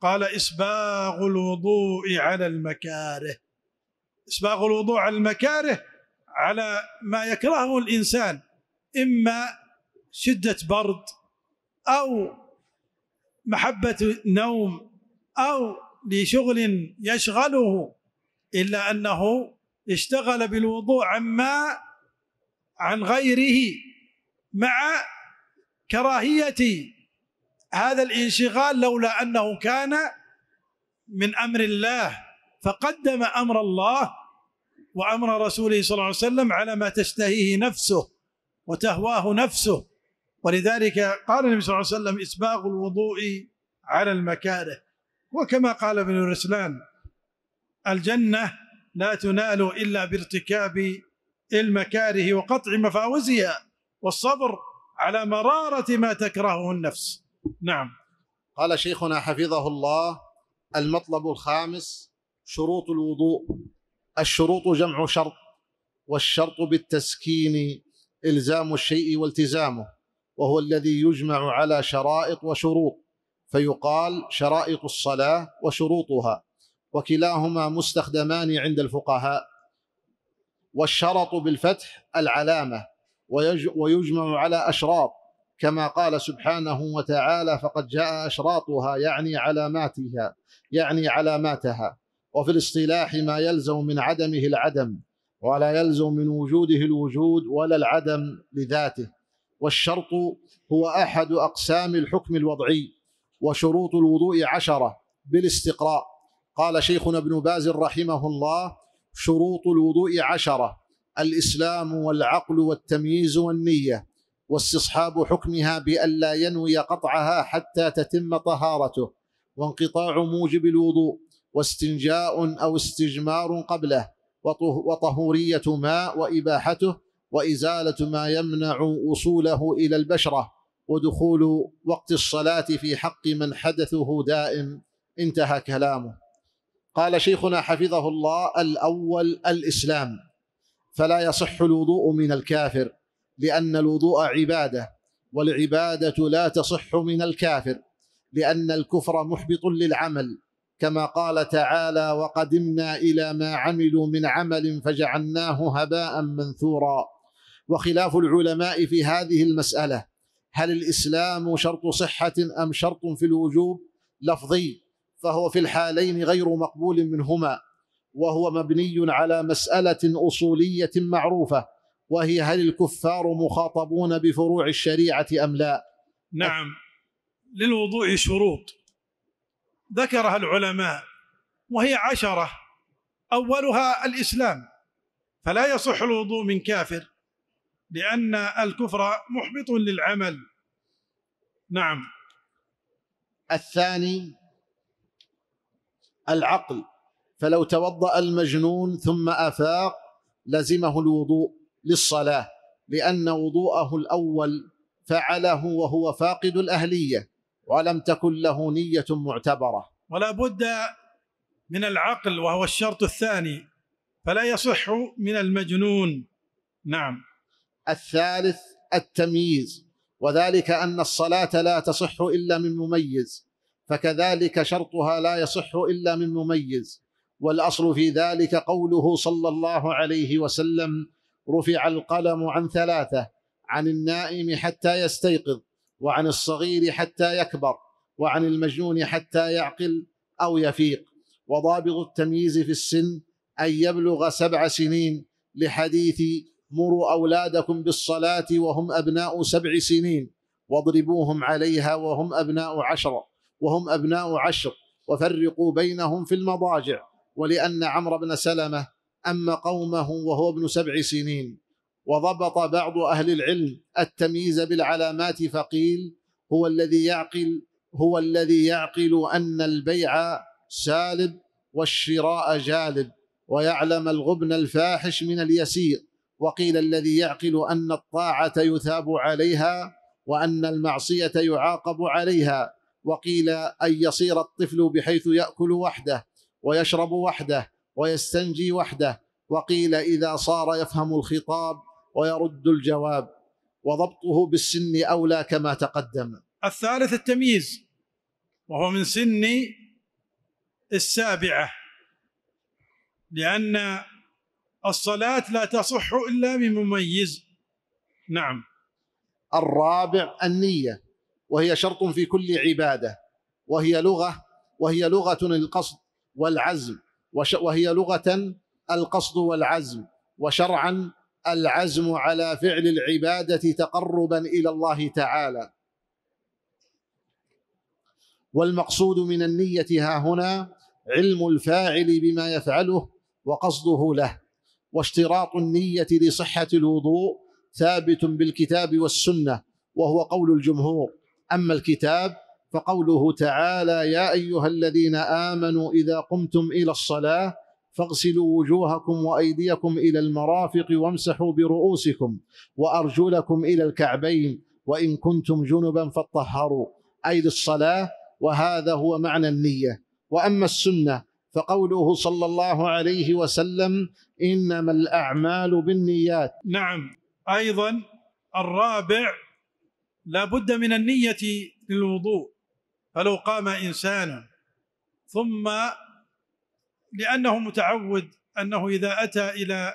قال اسباغ الوضوء على المكاره اسباغ الوضوء على المكاره على ما يكرهه الانسان اما شده برد او محبه نوم او لشغل يشغله الا انه اشتغل بالوضوء عما عن غيره مع كراهيه هذا الانشغال لولا انه كان من امر الله فقدم امر الله وامر رسوله صلى الله عليه وسلم على ما تشتهيه نفسه وتهواه نفسه ولذلك قال النبي صلى الله عليه وسلم إسباغ الوضوء على المكاره وكما قال ابن الرسلان الجنة لا تنال إلا بارتكاب المكاره وقطع مفاوزها والصبر على مرارة ما تكرهه النفس نعم قال شيخنا حفظه الله المطلب الخامس شروط الوضوء الشروط جمع شرط والشرط بالتسكين إلزام الشيء والتزامه وهو الذي يجمع على شرائط وشروط فيقال شرائط الصلاه وشروطها وكلاهما مستخدمان عند الفقهاء والشرط بالفتح العلامه ويجمع على اشراط كما قال سبحانه وتعالى فقد جاء اشراطها يعني علاماتها يعني علاماتها وفي الاصطلاح ما يلزم من عدمه العدم ولا يلزم من وجوده الوجود ولا العدم لذاته والشرط هو احد اقسام الحكم الوضعي وشروط الوضوء عشره بالاستقراء قال شيخنا ابن باز رحمه الله شروط الوضوء عشره الاسلام والعقل والتمييز والنيه واستصحاب حكمها بألا ينوي قطعها حتى تتم طهارته وانقطاع موجب الوضوء واستنجاء أو استجمار قبله وطهورية ماء وإباحته وازاله ما يمنع وصوله الى البشره ودخول وقت الصلاه في حق من حدثه دائم انتهى كلامه قال شيخنا حفظه الله الاول الاسلام فلا يصح الوضوء من الكافر لان الوضوء عباده والعباده لا تصح من الكافر لان الكفر محبط للعمل كما قال تعالى وقدمنا الى ما عملوا من عمل فجعلناه هباء منثورا وخلاف العلماء في هذه المسألة هل الإسلام شرط صحة أم شرط في الوجوب لفظي فهو في الحالين غير مقبول منهما وهو مبني على مسألة أصولية معروفة وهي هل الكفار مخاطبون بفروع الشريعة أم لا نعم للوضوء شروط ذكرها العلماء وهي عشرة أولها الإسلام فلا يصح الوضوء من كافر لأن الكفر محبط للعمل نعم الثاني العقل فلو توضأ المجنون ثم أفاق لزمه الوضوء للصلاة لأن وضوءه الأول فعله وهو فاقد الأهلية ولم تكن له نية معتبرة ولا بد من العقل وهو الشرط الثاني فلا يصح من المجنون نعم الثالث التمييز وذلك ان الصلاه لا تصح الا من مميز فكذلك شرطها لا يصح الا من مميز والاصل في ذلك قوله صلى الله عليه وسلم رفع القلم عن ثلاثه عن النائم حتى يستيقظ وعن الصغير حتى يكبر وعن المجنون حتى يعقل او يفيق وضابط التمييز في السن ان يبلغ سبع سنين لحديث مروا أولادكم بالصلاة وهم أبناء سبع سنين واضربوهم عليها وهم أبناء عشر وهم أبناء عشر وفرقوا بينهم في المضاجع ولأن عمرو بن سلمة أما قومه وهو ابن سبع سنين وضبط بعض أهل العلم التمييز بالعلامات فقيل هو الذي يعقل هو الذي يعقل أن البيع سالب والشراء جالب ويعلم الغبن الفاحش من اليسير وقيل الذي يعقل أن الطاعة يثاب عليها وأن المعصية يعاقب عليها وقيل أن يصير الطفل بحيث يأكل وحده ويشرب وحده ويستنجي وحده وقيل إذا صار يفهم الخطاب ويرد الجواب وضبطه بالسن أولى كما تقدم الثالث التمييز وهو من سن السابعة لأن الصلاة لا تصح إلا بمميز نعم الرابع النية وهي شرط في كل عبادة وهي لغة وهي لغة القصد والعزم وهي لغة القصد والعزم وشرعا العزم على فعل العبادة تقربا إلى الله تعالى والمقصود من النية ها هنا علم الفاعل بما يفعله وقصده له واشتراط النية لصحة الوضوء ثابت بالكتاب والسنة وهو قول الجمهور أما الكتاب فقوله تعالى يا أيها الذين آمنوا إذا قمتم إلى الصلاة فاغسلوا وجوهكم وأيديكم إلى المرافق وامسحوا برؤوسكم وأرجلكم إلى الكعبين وإن كنتم جنبا فطهروا أي للصلاة وهذا هو معنى النية وأما السنة فقوله صلى الله عليه وسلم انما الاعمال بالنيات نعم ايضا الرابع لا بد من النيه للوضوء فلو قام انسان ثم لانه متعود انه اذا اتى الى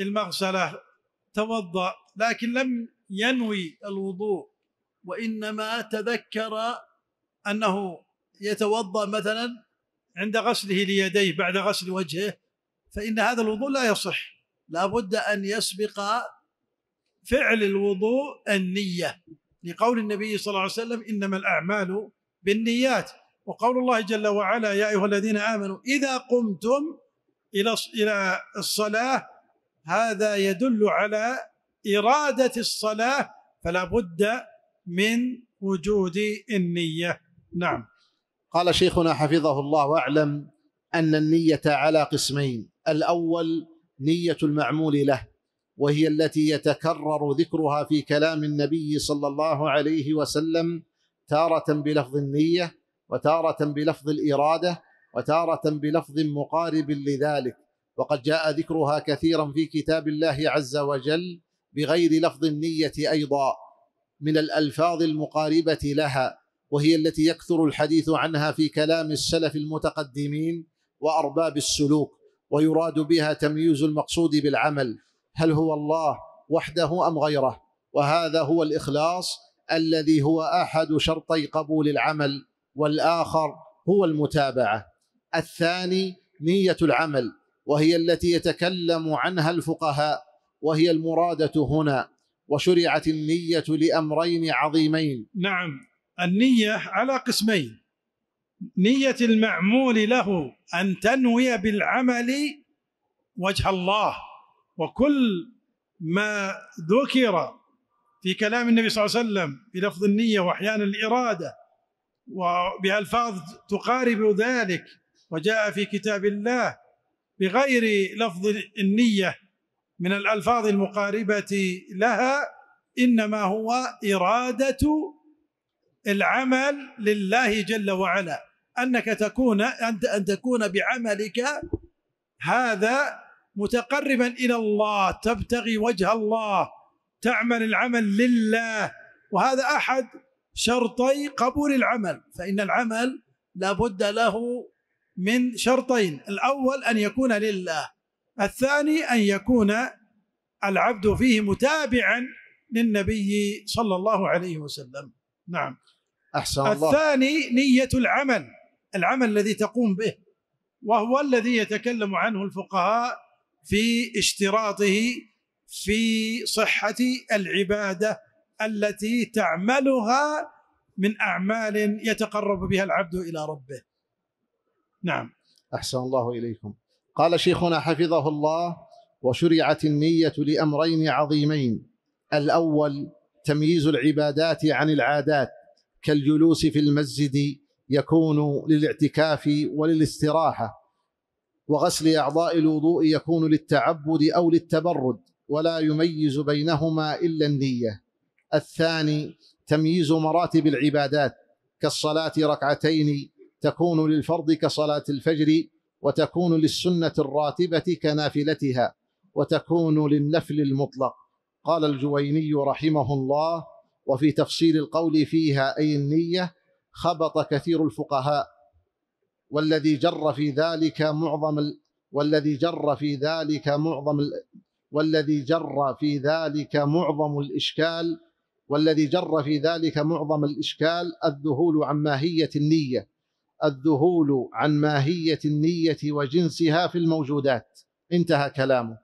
المغسله توضا لكن لم ينوي الوضوء وانما تذكر انه يتوضا مثلا عند غسله ليديه بعد غسل وجهه فإن هذا الوضوء لا يصح لابد أن يسبق فعل الوضوء النية لقول النبي صلى الله عليه وسلم إنما الأعمال بالنيات وقول الله جل وعلا يا أيها الذين آمنوا إذا قمتم إلى إلى الصلاة هذا يدل على إرادة الصلاة فلا بد من وجود النية نعم قال شيخنا حفظه الله واعلم أن النية على قسمين الأول نية المعمول له وهي التي يتكرر ذكرها في كلام النبي صلى الله عليه وسلم تارة بلفظ النية وتارة بلفظ الإرادة وتارة بلفظ مقارب لذلك وقد جاء ذكرها كثيرا في كتاب الله عز وجل بغير لفظ النية أيضا من الألفاظ المقاربة لها وهي التي يكثر الحديث عنها في كلام السلف المتقدمين وارباب السلوك ويراد بها تمييز المقصود بالعمل هل هو الله وحده ام غيره وهذا هو الاخلاص الذي هو احد شرطي قبول العمل والاخر هو المتابعه الثاني نيه العمل وهي التي يتكلم عنها الفقهاء وهي المراده هنا وشرعت النيه لامرين عظيمين نعم النية على قسمين نية المعمول له أن تنوي بالعمل وجه الله وكل ما ذكر في كلام النبي صلى الله عليه وسلم بلفظ النية وأحيانا الإرادة وبألفاظ تقارب ذلك وجاء في كتاب الله بغير لفظ النية من الألفاظ المقاربة لها إنما هو إرادة العمل لله جل وعلا انك تكون انت ان تكون بعملك هذا متقربا الى الله تبتغي وجه الله تعمل العمل لله وهذا احد شرطي قبول العمل فان العمل لابد له من شرطين الاول ان يكون لله الثاني ان يكون العبد فيه متابعا للنبي صلى الله عليه وسلم نعم أحسن الله الثاني نية العمل العمل الذي تقوم به وهو الذي يتكلم عنه الفقهاء في اشتراطه في صحة العبادة التي تعملها من أعمال يتقرب بها العبد إلى ربه نعم أحسن الله إليكم قال شيخنا حفظه الله وشرعت النية لأمرين عظيمين الأول تمييز العبادات عن العادات كالجلوس في المسجد يكون للاعتكاف وللاستراحه وغسل اعضاء الوضوء يكون للتعبد او للتبرد ولا يميز بينهما الا النيه الثاني تمييز مراتب العبادات كالصلاه ركعتين تكون للفرض كصلاه الفجر وتكون للسنه الراتبه كنافلتها وتكون للنفل المطلق قال الجويني رحمه الله وفي تفصيل القول فيها أي النية خبط كثير الفقهاء والذي جر في ذلك معظم ال... والذي جر في ذلك معظم ال... والذي جر في ذلك معظم الإشكال والذي جر في ذلك معظم الإشكال الذهول عن ماهية النية الذهول عن ماهية النية وجنسها في الموجودات انتهى كلامه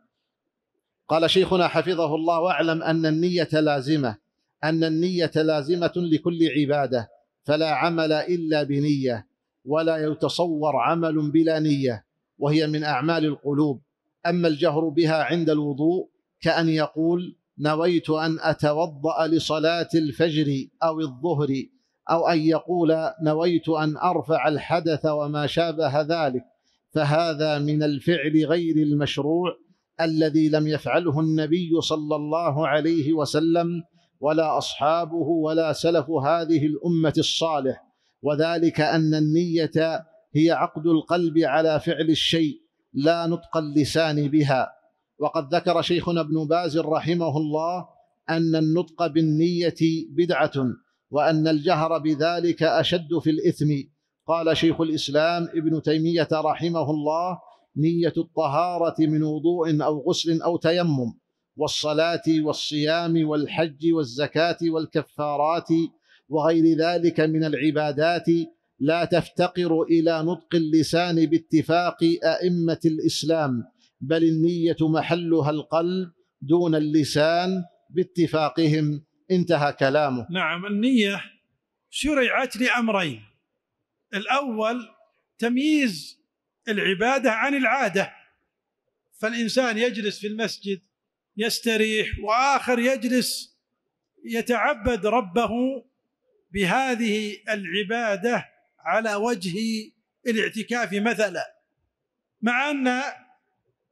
قال شيخنا حفظه الله واعلم أن النية لازمة أن النية لازمة لكل عبادة فلا عمل إلا بنية ولا يتصور عمل بلا نية وهي من أعمال القلوب أما الجهر بها عند الوضوء كأن يقول نويت أن أتوضأ لصلاة الفجر أو الظهر أو أن يقول نويت أن أرفع الحدث وما شابه ذلك فهذا من الفعل غير المشروع الذي لم يفعله النبي صلى الله عليه وسلم ولا اصحابه ولا سلف هذه الامه الصالح وذلك ان النيه هي عقد القلب على فعل الشيء لا نطق اللسان بها وقد ذكر شيخنا ابن باز رحمه الله ان النطق بالنيه بدعه وان الجهر بذلك اشد في الاثم قال شيخ الاسلام ابن تيميه رحمه الله نيه الطهاره من وضوء او غسل او تيمم والصلاة والصيام والحج والزكاة والكفارات وغير ذلك من العبادات لا تفتقر إلى نطق اللسان باتفاق أئمة الإسلام بل النية محلها القلب دون اللسان باتفاقهم انتهى كلامه نعم النية شرعت لأمرين الأول تمييز العبادة عن العادة فالإنسان يجلس في المسجد يستريح واخر يجلس يتعبد ربه بهذه العباده على وجه الاعتكاف مثلا مع ان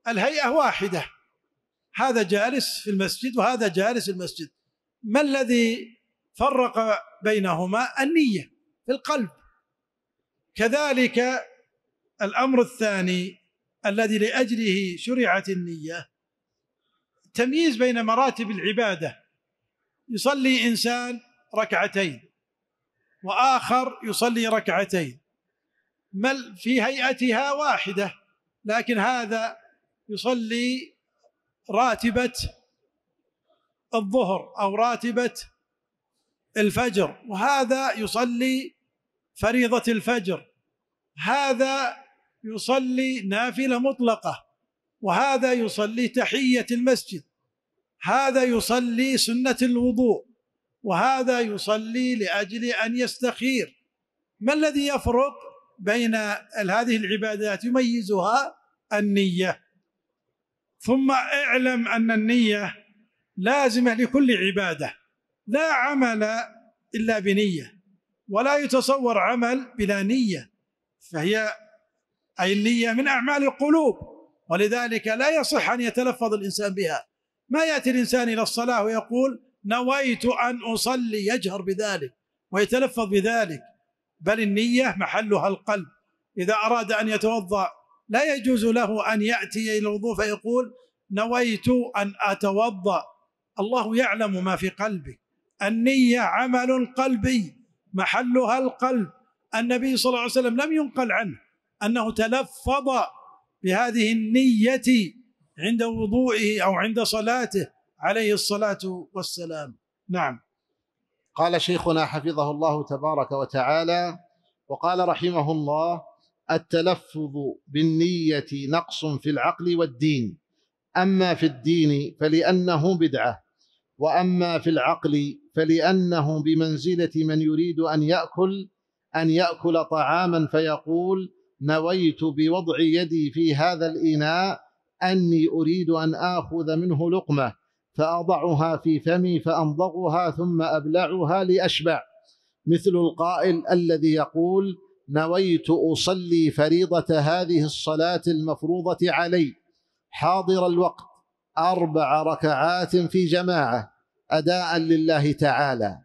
الهيئه واحده هذا جالس في المسجد وهذا جالس في المسجد ما الذي فرق بينهما النيه في القلب كذلك الامر الثاني الذي لاجله شرعت النيه تمييز بين مراتب العباده يصلي انسان ركعتين واخر يصلي ركعتين بل في هيئتها واحده لكن هذا يصلي راتبه الظهر او راتبه الفجر وهذا يصلي فريضه الفجر هذا يصلي نافله مطلقه وهذا يصلي تحية المسجد هذا يصلي سنة الوضوء وهذا يصلي لأجل أن يستخير ما الذي يفرق بين هذه العبادات يميزها النية ثم اعلم أن النية لازمة لكل عبادة لا عمل إلا بنية ولا يتصور عمل بلا نية فهي أي النية من أعمال القلوب ولذلك لا يصح أن يتلفظ الإنسان بها ما يأتي الإنسان إلى الصلاة ويقول نويت أن أصلي يجهر بذلك ويتلفظ بذلك بل النية محلها القلب إذا أراد أن يتوضأ لا يجوز له أن يأتي إلى الوضوء فيقول نويت أن أتوضأ الله يعلم ما في قلبك النية عمل قلبي محلها القلب النبي صلى الله عليه وسلم لم ينقل عنه أنه تلفظ بهذه النية عند وضوئه أو عند صلاته عليه الصلاة والسلام نعم قال شيخنا حفظه الله تبارك وتعالى وقال رحمه الله التلفظ بالنية نقص في العقل والدين أما في الدين فلأنه بدعة وأما في العقل فلأنه بمنزلة من يريد أن يأكل أن يأكل طعاما فيقول نويت بوضع يدي في هذا الإناء أني أريد أن آخذ منه لقمة فأضعها في فمي فأمضغها ثم أبلعها لأشبع مثل القائل الذي يقول نويت أصلي فريضة هذه الصلاة المفروضة علي حاضر الوقت أربع ركعات في جماعة أداء لله تعالى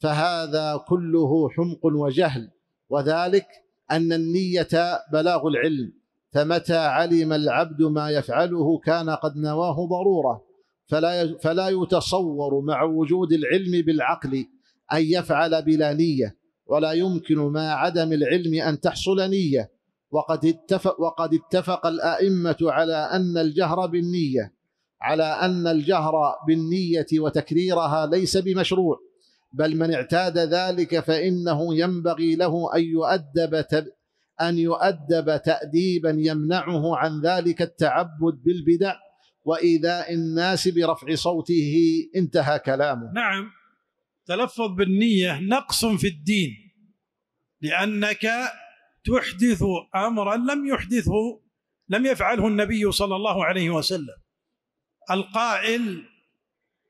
فهذا كله حمق وجهل وذلك أن النية بلاغ العلم فمتى علم العبد ما يفعله كان قد نواه ضرورة فلا فلا يتصور مع وجود العلم بالعقل أن يفعل بلا نية ولا يمكن مع عدم العلم أن تحصل نية وقد اتفق وقد اتفق الأئمة على أن الجهر بالنية على أن الجهر بالنية وتكريرها ليس بمشروع بل من اعتاد ذلك فإنه ينبغي له أن يؤدب أن يؤدب تأديبا يمنعه عن ذلك التعبد بالبدع وإيذاء الناس برفع صوته انتهى كلامه نعم تلفظ بالنية نقص في الدين لأنك تحدث أمرا لم يحدثه لم يفعله النبي صلى الله عليه وسلم القائل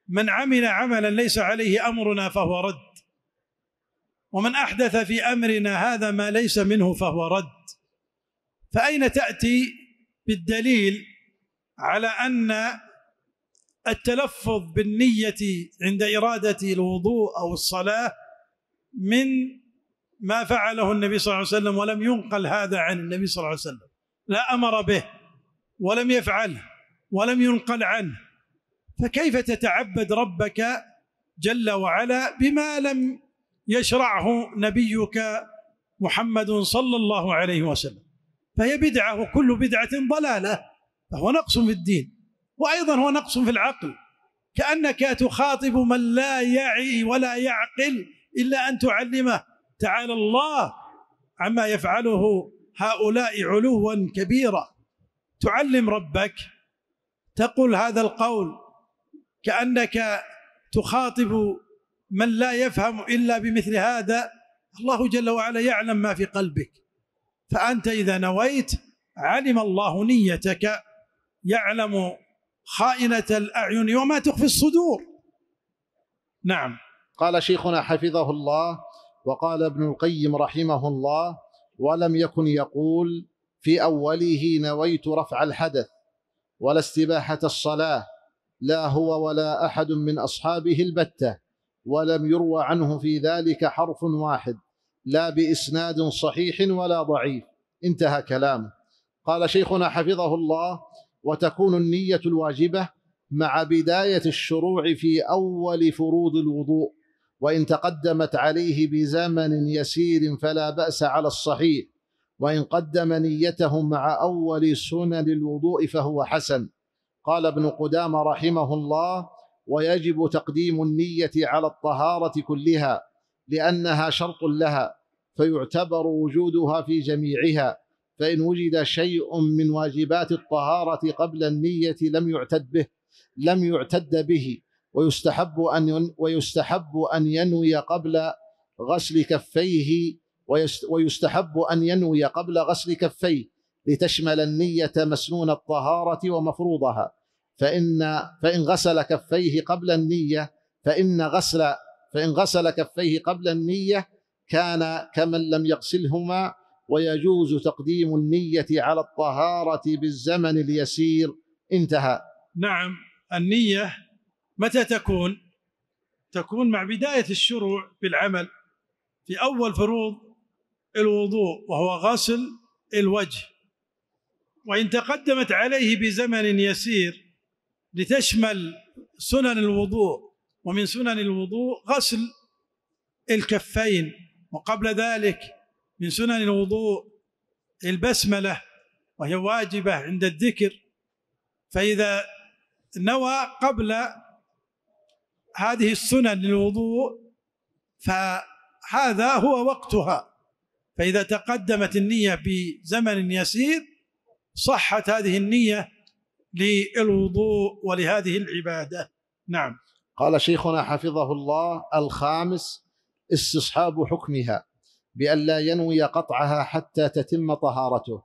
من عمل عملا ليس عليه امرنا فهو رد ومن احدث في امرنا هذا ما ليس منه فهو رد فاين تاتي بالدليل على ان التلفظ بالنيه عند اراده الوضوء او الصلاه من ما فعله النبي صلى الله عليه وسلم ولم ينقل هذا عن النبي صلى الله عليه وسلم لا امر به ولم يفعله ولم ينقل عنه فكيف تتعبد ربك جل وعلا بما لم يشرعه نبيك محمد صلى الله عليه وسلم فهي بدعه وكل بدعه ضلاله فهو نقص في الدين وايضا هو نقص في العقل كانك تخاطب من لا يعي ولا يعقل الا ان تعلمه تعالى الله عما يفعله هؤلاء علوا كبيرا تعلم ربك تقول هذا القول كأنك تخاطب من لا يفهم إلا بمثل هذا الله جل وعلا يعلم ما في قلبك فأنت إذا نويت علم الله نيتك يعلم خائنة الأعين وما تخفي الصدور نعم قال شيخنا حفظه الله وقال ابن القيم رحمه الله ولم يكن يقول في أوله نويت رفع الحدث ولا استباحة الصلاة لا هو ولا احد من اصحابه البته ولم يروى عنه في ذلك حرف واحد لا باسناد صحيح ولا ضعيف انتهى كلامه قال شيخنا حفظه الله وتكون النيه الواجبه مع بدايه الشروع في اول فروض الوضوء وان تقدمت عليه بزمن يسير فلا باس على الصحيح وان قدم نيته مع اول سنن الوضوء فهو حسن قال ابن قدامة رحمه الله ويجب تقديم النية على الطهارة كلها لأنها شرط لها فيعتبر وجودها في جميعها فإن وجد شيء من واجبات الطهارة قبل النية لم يعتد به لم يعتد به ويستحب أن ويستحب أن ينوي قبل غسل كفيه ويستحب أن ينوي قبل غسل كفيه لتشمل النية مسنون الطهارة ومفروضها فإن فإن غسل كفيه قبل النية فإن غسل فإن غسل كفيه قبل النية كان كمن لم يغسلهما ويجوز تقديم النية على الطهارة بالزمن اليسير انتهى نعم النية متى تكون؟ تكون مع بداية الشروع بالعمل في أول فروض الوضوء وهو غسل الوجه وإن تقدمت عليه بزمن يسير لتشمل سنن الوضوء ومن سنن الوضوء غسل الكفين وقبل ذلك من سنن الوضوء البسملة وهي واجبة عند الذكر فإذا نوى قبل هذه السنن للوضوء فهذا هو وقتها فإذا تقدمت النية بزمن يسير صحت هذه النية للوضوء ولهذه العبادة نعم قال شيخنا حفظه الله الخامس استصحاب حكمها بأن لا ينوي قطعها حتى تتم طهارته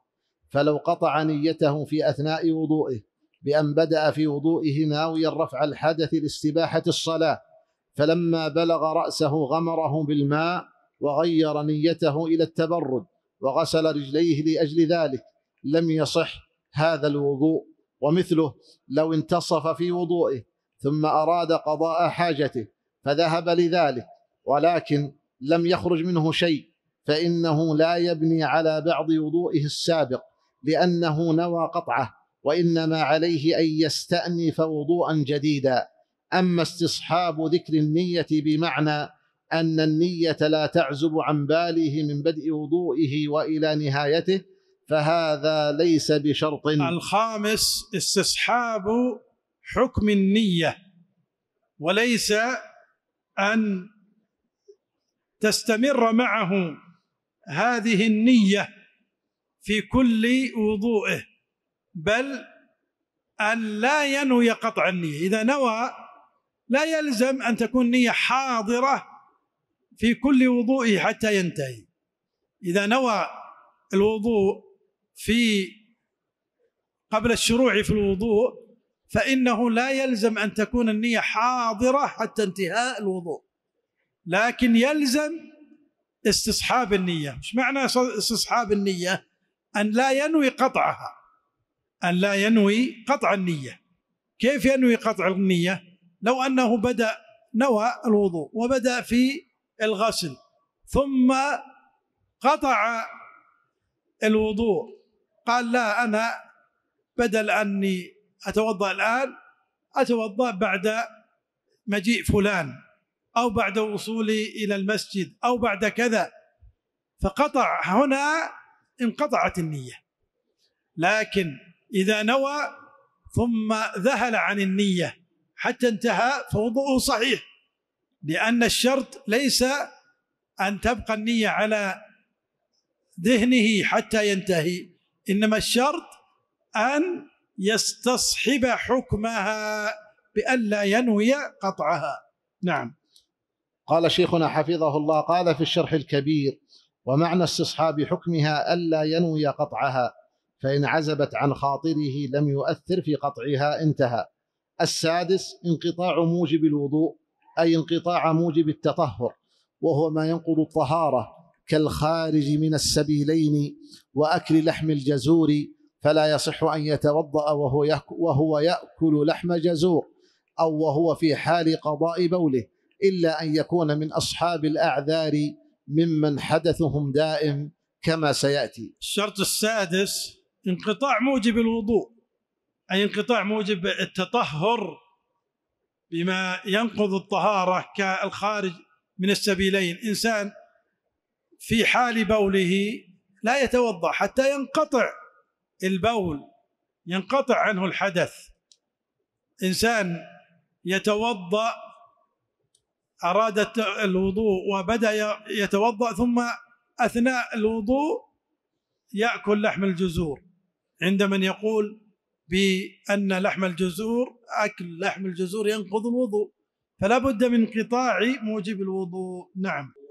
فلو قطع نيته في أثناء وضوئه بأن بدأ في وضوئه ناويا رفع الحدث لاستباحة الصلاة فلما بلغ رأسه غمره بالماء وغير نيته إلى التبرد وغسل رجليه لأجل ذلك لم يصح هذا الوضوء ومثله لو انتصف في وضوئه ثم أراد قضاء حاجته فذهب لذلك ولكن لم يخرج منه شيء فإنه لا يبني على بعض وضوئه السابق لأنه نوى قطعه وإنما عليه أن يستأنف وضوءا جديدا أما استصحاب ذكر النية بمعنى أن النية لا تعزب عن باله من بدء وضوئه وإلى نهايته فهذا ليس بشرط الخامس استصحاب حكم النية وليس أن تستمر معه هذه النية في كل وضوئه بل أن لا ينوي قطع النية إذا نوى لا يلزم أن تكون نية حاضرة في كل وضوئه حتى ينتهي إذا نوى الوضوء في قبل الشروع في الوضوء فإنه لا يلزم أن تكون النية حاضرة حتى انتهاء الوضوء لكن يلزم استصحاب النية ايش معنى استصحاب النية أن لا ينوي قطعها أن لا ينوي قطع النية كيف ينوي قطع النية لو أنه بدأ نوى الوضوء وبدأ في الغسل ثم قطع الوضوء قال لا أنا بدل أني أتوضأ الآن أتوضأ بعد مجيء فلان أو بعد وصولي إلى المسجد أو بعد كذا فقطع هنا انقطعت النية لكن إذا نوى ثم ذهل عن النية حتى انتهى فوضوءه صحيح لأن الشرط ليس أن تبقى النية على ذهنه حتى ينتهي انما الشرط ان يستصحب حكمها بألا ينوي قطعها نعم قال شيخنا حفظه الله قال في الشرح الكبير ومعنى استصحاب حكمها ألا ينوي قطعها فإن عزبت عن خاطره لم يؤثر في قطعها انتهى السادس انقطاع موجب الوضوء أي انقطاع موجب التطهر وهو ما ينقض الطهارة كالخارج من السبيلين وأكل لحم الجزور فلا يصح أن يتوضأ وهو وهو يأكل لحم جزور أو وهو في حال قضاء بوله إلا أن يكون من أصحاب الأعذار ممن حدثهم دائم كما سيأتي الشرط السادس انقطاع موجب الوضوء أي انقطاع موجب التطهر بما ينقض الطهارة كالخارج من السبيلين إنسان في حال بوله لا يتوضا حتى ينقطع البول ينقطع عنه الحدث انسان يتوضا اراد الوضوء وبدا يتوضا ثم اثناء الوضوء ياكل لحم الجزور عند من يقول بان لحم الجزور اكل لحم الجزور ينقض الوضوء فلا بد من انقطاع موجب الوضوء نعم